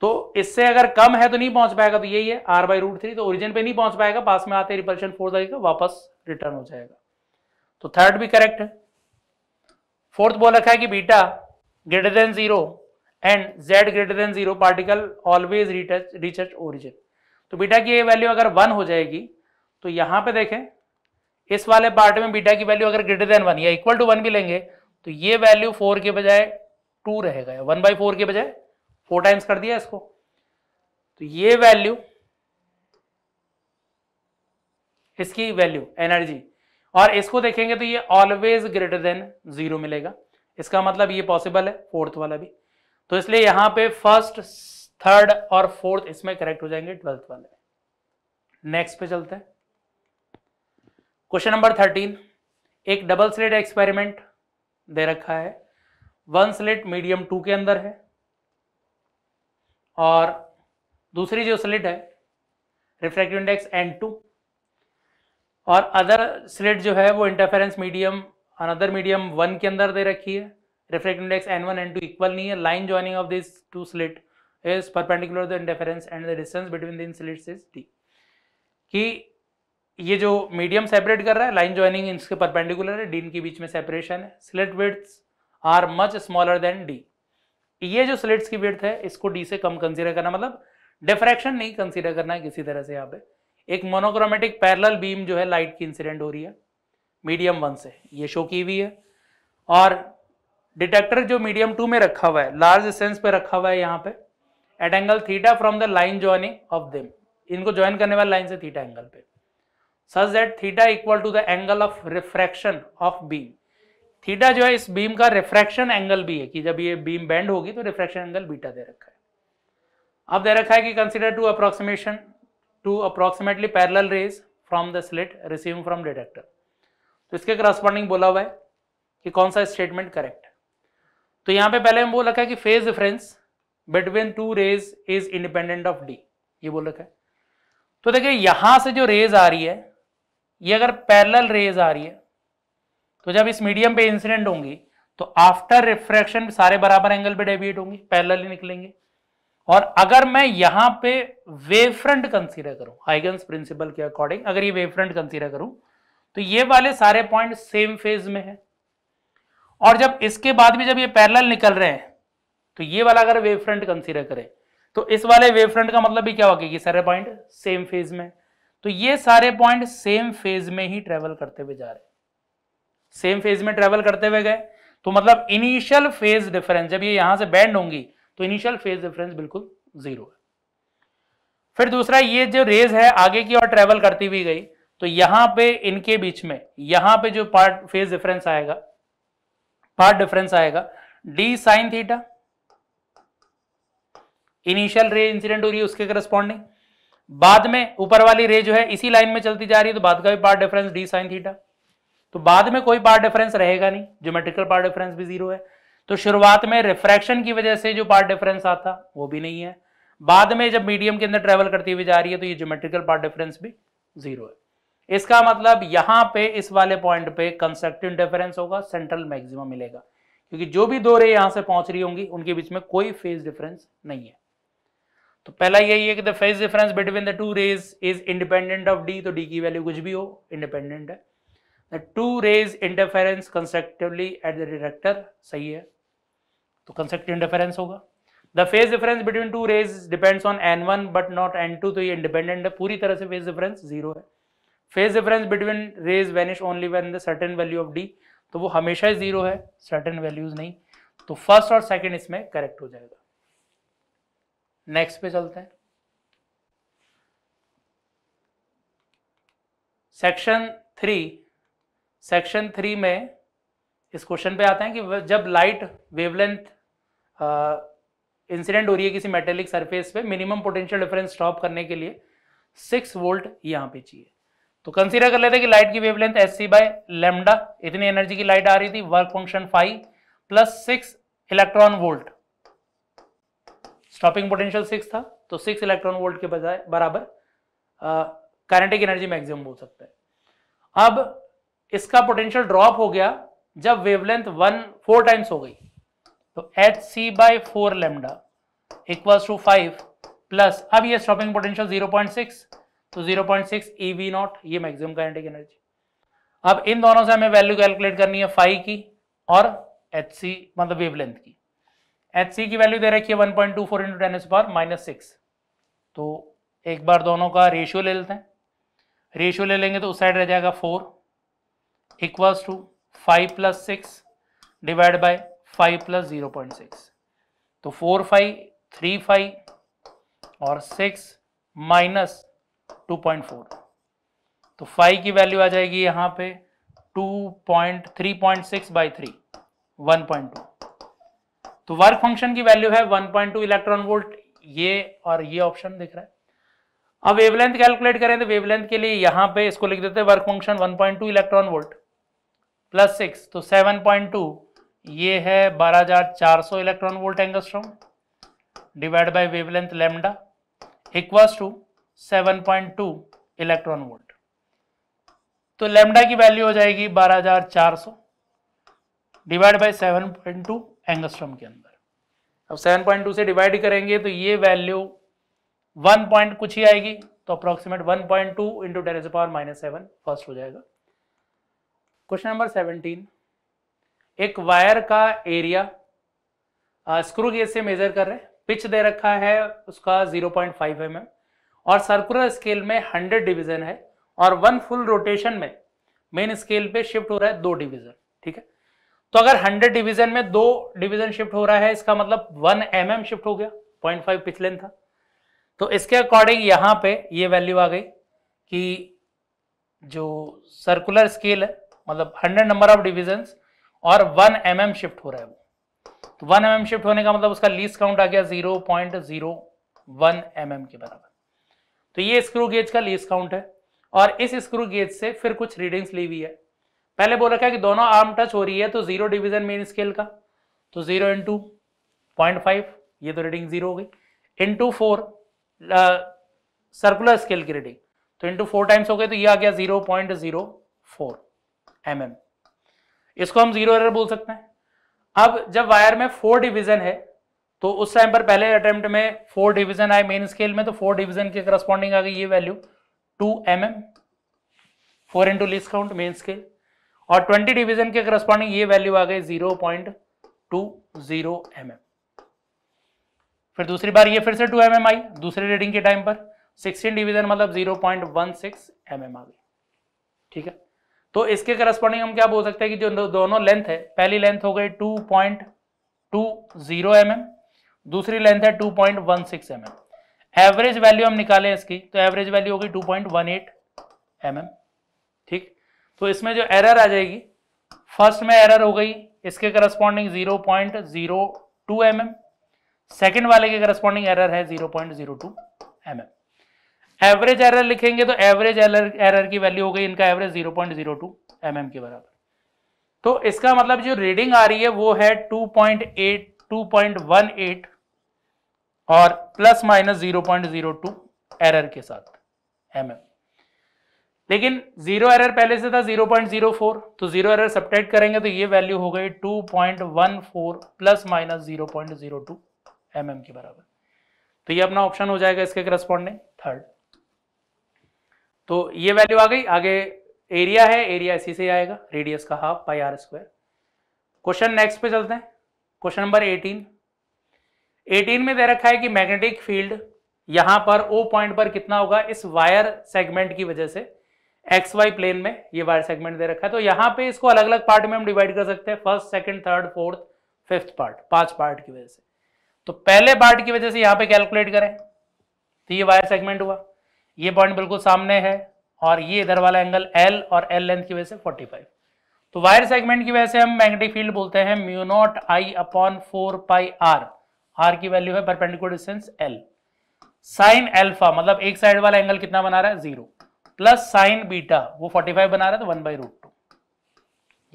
तो इससे अगर कम है तो नहीं पहुंच पाएगा तो यही है आर बाई रूट थ्री तो ओरिजिन पे नहीं पहुंच पाएगा पास में आते रिपल्शन फोर्स आएगा वापस रिटर्न हो जाएगा तो थर्ड भी करेक्ट है फोर्थ बोल रखा है कि beta greater than zero and Z greater than zero particle always reach reaches origin तो बीटा की ये वैल्यू अगर वन हो जाएगी तो यहां पे देखें इस वाले पार्ट में बीटा की वैल्यू अगर ग्रेटर देन वन या इक्वल टू वन भी लेंगे तो ये वैल्यू फोर के बजाय टू रह गया वन बाई फोर के बजाय फोर टाइम्स कर दिया इसको तो ये वैल्यू इसकी वैल्यू एनर्जी और इसको देखेंगे तो ये ऑलवेज ग्रेटर देन जीरो मिलेगा इसका मतलब ये पॉसिबल है फोर्थ वाला भी तो इसलिए यहां पे फर्स्ट थर्ड और फोर्थ इसमें करेक्ट हो जाएंगे ट्वेल्थ वाले नेक्स्ट पे चलते हैं क्वेश्चन नंबर थर्टीन एक डबल स्लेट एक्सपेरिमेंट दे रखा है वन स्लिट मीडियम टू के अंदर है और दूसरी जो स्लिट है रिफ्रैक्टिव इंडेक्स एन टू और अदर स्लिट जो है वो interference medium another medium one के अंदर दे रखी है refractive index N one N two equal नहीं है line joining of this two slit is perpendicular the interference and the distance between then slits is D कि ये जो मीडियम सेपरेट कर रहा है लाइन ज्वाइनिंग इसके परपेंडिकुलर है डीन के बीच में सेपरेशन है slit widths are much smaller than D ये जो स्लिट्स की वेड्थ है इसको डी से कम कंसिडर करना मतलब डिफ्रैक्शन नहीं कंसिडर करना है किसी तरह से यहाँ पे एक मोनोक्रोमेटिक पैरल बीम जो है लाइट की इंसिडेंट हो रही है मीडियम वन से ये शो की हुई है और डिटेक्टर जो मीडियम टू में रखा हुआ है लार्ज सेंस पे रखा हुआ है यहाँ पे at angle theta from the line joining of them इनको ज्वाइन करने वाले लाइन से थीटा एंगल पे such that theta equal to the angle of refraction of beam theta जो है इस बीम का रिफ्रैक्शन एंगल भी है कि जब ये बीम बेंड होगी तो रिफ्रैक्शन एंगल बीटा दे रखा है अब दे रखा है कि consider to approximation to approximately parallel rays from the slit receive from detector तो इसके करस्पॉन्डिंग बोला हुआ है कि कौन सा स्टेटमेंट करेक्ट तो यहाँ पे पहले हम बोल रखा है कि phase difference between two rays is independent of D ये बोल रखा है तो देखिए यहां से जो रेज आ रही है ये अगर पैरेलल रेज आ रही है तो जब इस मीडियम पे इंसिडेंट होंगी तो आफ्टर रिफ्रैक्शन सारे बराबर एंगल पे डेविएट होंगे पैरेलल ही निकलेंगे और अगर मैं यहां पे वेव फ्रंट कंसीडर करूं आइगन्स प्रिंसिपल के अकॉर्डिंग अगर ये वेव फ्रंट कंसीडर करूं तो ये वाले सारे पॉइंट सेम फेज में है और जब इसके बाद भी जब ये पैरेलल निकल रहे हैं तो ये वाला अगर वेव फ्रंट कंसीडर करें तो इस वाले वेव फ्रंट का मतलब भी क्या होगा कि सारे पॉइंट सेम फेज में तो ये सारे पॉइंट सेम फेज में ही ट्रेवल करते हुए जा रहे सेम फेज में ट्रेवल करते हुए गए तो मतलब इनिशियल फेज डिफरेंस जब ये यहां से बैंड होंगी तो इनिशियल फेज डिफरेंस बिल्कुल जीरो है फिर दूसरा ये जो रेज है आगे की ओर ट्रेवल करती हुई गई तो यहां पे इनके बीच में यहां पे जो पार्ट फेज डिफरेंस आएगा पार्ट डिफरेंस आएगा D sine theta initial ray incident हो रही है उसके करस्पॉन्डिंग बाद में ऊपर वाली रे जो है इसी लाइन में चलती जा रही है तो बाद का भी path difference D sine theta तो बाद में कोई पार्ट डिफरेंस रहेगा नहीं ज्योमेट्रिकल पार्ट डिफरेंस भी जीरो है तो शुरुआत में रिफ्रैक्शन की वजह से जो पार्ट डिफरेंस आता वो भी नहीं है बाद में जब मीडियम के अंदर ट्रेवल करती हुई जा रही है तो ये ज्योमेट्रिकल पार्ट डिफरेंस भी जीरो है इसका मतलब यहां पे इस वाले पॉइंट पे कंस्ट्रक्टिव डिफरेंस होगा सेंट्रल मैक्सिमम मिलेगा क्योंकि जो भी दो रे यहां से पहुंच रही होंगी उनके बीच में कोई फेज डिफरेंस नहीं है तो पहला यही है कि the phase difference between the two rays is independent of D तो डी की वैल्यू कुछ भी हो इंडिपेंडेंट है the two rays interference constructively at the detector सही है तो कंसेक्टिव इंटरफेरेंस होगा the phase difference between two rays depends on N one but not N two तो ये इंडिपेंडेंट है पूरी तरह से फेज डिफरेंस जीरो है phase difference between rays vanish only when the certain value of D तो वो हमेशा ही जीरो है सर्टेन वैल्यूज नहीं तो फर्स्ट और सेकेंड इसमें करेक्ट हो जाएगा नेक्स्ट पे चलते हैं सेक्शन थ्री सेक्शन थ्री में इस क्वेश्चन पे आते हैं कि जब लाइट वेवलेंथ इंसिडेंट हो रही है किसी मेटेलिक सरफेस पे मिनिमम पोटेंशियल डिफरेंस स्टॉप करने के लिए सिक्स वोल्ट यहां पे चाहिए तो कंसीडर कर लेते हैं कि लाइट की wavelength S C by lambda इतनी एनर्जी की लाइट आ रही थी work function five plus six electron volt stopping potential six था तो सिक्स इलेक्ट्रॉन वोल्ट के बजाय बराबर काइनेटिक एनर्जी मैक्सिमम बोल सकते हैं अब इसका पोटेंशियल ड्रॉप हो गया जब वेवलेंथ वन फोर टाइम्स हो गई तो H C by four lambda equals to five plus अब ये stopping potential zero point six तो zero point six E V naught ये मैक्सिमम काइनेटिक एनर्जी अब इन दोनों से हमें वैल्यू कैलकुलेट करनी है फाइव की और एच सी मतलब वेवलेंथ की एच सी की वैल्यू दे रखी है one point two four into ten power minus six तो एक बार दोनों का रेशियो ले लेते हैं रेशियो ले लेंगे तो उस साइड रह जाएगा four equals to five plus six divide by five plus zero point six तो फोर फाइव थ्री फाइव और six minus two point four तो फाइव की वैल्यू आ जाएगी यहाँ पे two point three point six by three one point two तो work function की वैल्यू है 1.2 इलेक्ट्रॉन वोल्ट ये और ये ऑप्शन दिख रहा है अब वेवलेंथ कैलकुलेट करें तो वेवलेंथ के लिए यहां पे इसको लिख देते हैं work function 1.2 electron volt plus six तो 7.2 ये है 12,400 electron volt angstrom divide by wavelength lambda equals to seven electron volt तो लेमडा की वैल्यू हो जाएगी बारह डिवाइड बाय 7.2 एंगस्ट्रम के अंदर अब 7.2 से डिवाइड करेंगे तो ये वैल्यू वन पॉइंट कुछ ही आएगी तो approximate 1.2 point two into tens power minus seven first हो जाएगा क्वेश्चन नंबर 17 एक वायर का एरिया स्क्रू गेज से मेजर कर रहे हैं पिच दे रखा है उसका 0.5 पॉइंट mm, और सर्कुलर स्केल में 100 डिवीजन है और वन फुल रोटेशन में मेन स्केल पे शिफ्ट हो रहा है दो डिवीजन ठीक है तो अगर 100 डिवीजन में दो डिवीजन शिफ्ट हो रहा है इसका मतलब 1 एम mm शिफ्ट हो गया 0.5 पिछले था तो इसके अकॉर्डिंग यहां पे ये वैल्यू आ गई कि जो सर्कुलर स्केल है मतलब 100 नंबर ऑफ डिविजन और 1 एम mm शिफ्ट हो रहा है वो तो 1 एम mm शिफ्ट होने का मतलब उसका लीस काउंट आ गया जीरो पॉइंट mm के बराबर तो ये स्क्रू गेज का लीस काउंट है और इस स्क्रू गेज से फिर कुछ रीडिंग्स ली हुई है पहले बोल रखा है कि दोनों आर्म टच हो रही है तो जीरो डिवीजन मेन स्केल का तो जीरो इंटू पॉइंट फाइव ये तो रीडिंग जीरो हो गई इंटू फोर सर्कुलर स्केल की रीडिंग तो इंटू फोर टाइम्स हो गए तो ये आ गया zero point zero four M M इसको हम जीरो एरर बोल सकते हैं अब जब वायर में फोर डिवीजन है तो उस टाइम पर पहले अटेम्प्ट में फोर डिवीजन आए मेन स्केल में तो फोर डिवीजन के करस्पॉन्डिंग आ गई ये value two M M four into least count main scale और 20 डिवीजन के करस्पॉन्डिंग ये वैल्यू आ गई 0.20 पॉइंट mm. फिर दूसरी बार ये फिर से 2 एम mm आई दूसरे रीडिंग के टाइम पर 16 डिवीजन मतलब 0.16 पॉइंट mm आ गई ठीक है तो इसके करस्पॉन्डिंग हम क्या बोल सकते हैं कि जो दोनों लेंथ है पहली लेंथ हो गई 2.20 पॉइंट mm, दूसरी लेंथ है 2.16 पॉइंट mm. एवरेज वैल्यू हम निकाले इसकी तो एवरेज वैल्यू होगी टू पॉइंट mm ठीक तो इसमें जो एरर आ जाएगी फर्स्ट में एरर हो गई इसके corresponding zero point zero two M m second वाले के करस्पॉन्डिंग एरर है zero point zero two M m average error लिखेंगे तो एवरेज एरर एरर की वैल्यू हो गई इनका average zero point zero two M m के बराबर तो इसका मतलब जो रीडिंग आ रही है वो है two point eight two point one eight और plus minus zero point zero two error के साथ एम mm. एम लेकिन जीरो एरर पहले से था 0.04 तो जीरो एरर सब्ट्रैक्ट करेंगे तो ये वैल्यू हो गई 2.14 प्लस माइनस 0.02 mm के बराबर तो ये अपना ऑप्शन हो जाएगा इसके करस्पॉन्डिंग थर्ड तो ये वैल्यू आ गई आगे एरिया है एरिया इसी से आएगा रेडियस का half by are square question next पे चलते हैं क्वेश्चन नंबर 18 18 में दे रखा है कि मैग्नेटिक फील्ड यहां पर ओ पॉइंट पर कितना होगा इस वायर सेगमेंट की वजह से एक्स वाई प्लेन में ये वायर सेगमेंट दे रखा है तो यहाँ पे इसको अलग अलग पार्ट में हम डिवाइड कर सकते हैं first second third fourth fifth part पांच पार्ट की वजह से तो पहले पार्ट की वजह से यहाँ पे कैलकुलेट करें तो ये वायर सेगमेंट हुआ ये पॉइंट बिल्कुल सामने है और ये इधर वाला एंगल एल और एल लेंथ की वजह से 45 तो वायर सेगमेंट की वजह से हम मैग्नेटिक फील्ड बोलते हैं mu naught I upon four pi r r की वैल्यू है perpendicular distance l sine alpha मतलब एक साइड वाला एंगल कितना बना रहा है जीरो प्लस साइन बीटा वो 45 बना रहा था वन बाई रूट टू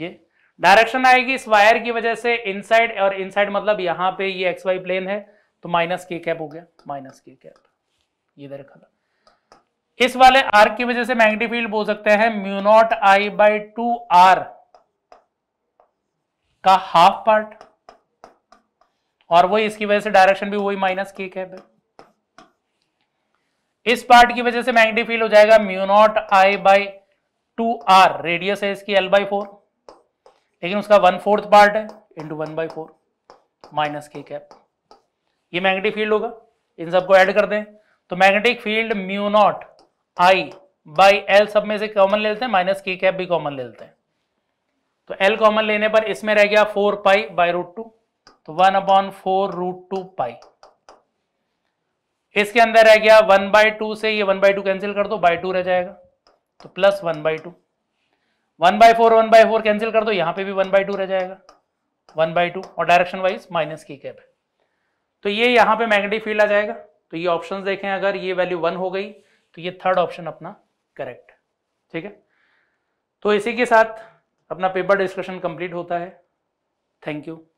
ये डायरेक्शन आएगी इस वायर की वजह से इनसाइड और इनसाइड मतलब यहां पे ये एक्स वाई प्लेन है तो माइनस के कैप हो गया माइनस के कैप ये इधर खड़ा इस वाले आर की वजह से मैग्नेटिक फील्ड बोल सकते हैं mu naught I by two r का हाफ पार्ट और वही इसकी वजह से डायरेक्शन भी वही माइनस के कैप है इस पार्ट की वजह से मैग्नेटिक फील्ड हो जाएगा mu naught I by two r radius है इसकी एल बाई फोर लेकिन उसका वन फोर्थ पार्ट है into one by four minus के कैप ये मैग्नेटिक फील्ड होगा इन सबको ऐड कर दें तो magnetic field mu naught I by l सब में से कॉमन ले लेते हैं माइनस के कैप भी कॉमन ले लेते हैं तो एल कॉमन लेने पर इसमें रह गया four pi by root two तो one upon four root two pi इसके अंदर रह गया वन बाय टू से ये वन बाय टू कैंसिल कर दो बाय टू रह जाएगा तो plus one by two one by four one by four cancel कर दो यहां पे भी वन बाय टू रह जाएगा वन बाय टू और डायरेक्शन वाइज माइनस की कैप है तो ये यहां पे मैग्नेटिक फील्ड आ जाएगा तो ये ऑप्शन देखें अगर ये वैल्यू वन हो गई तो ये थर्ड ऑप्शन अपना करेक्ट ठीक है तो इसी के साथ अपना पेपर डिस्कशन कंप्लीट होता है थैंक यू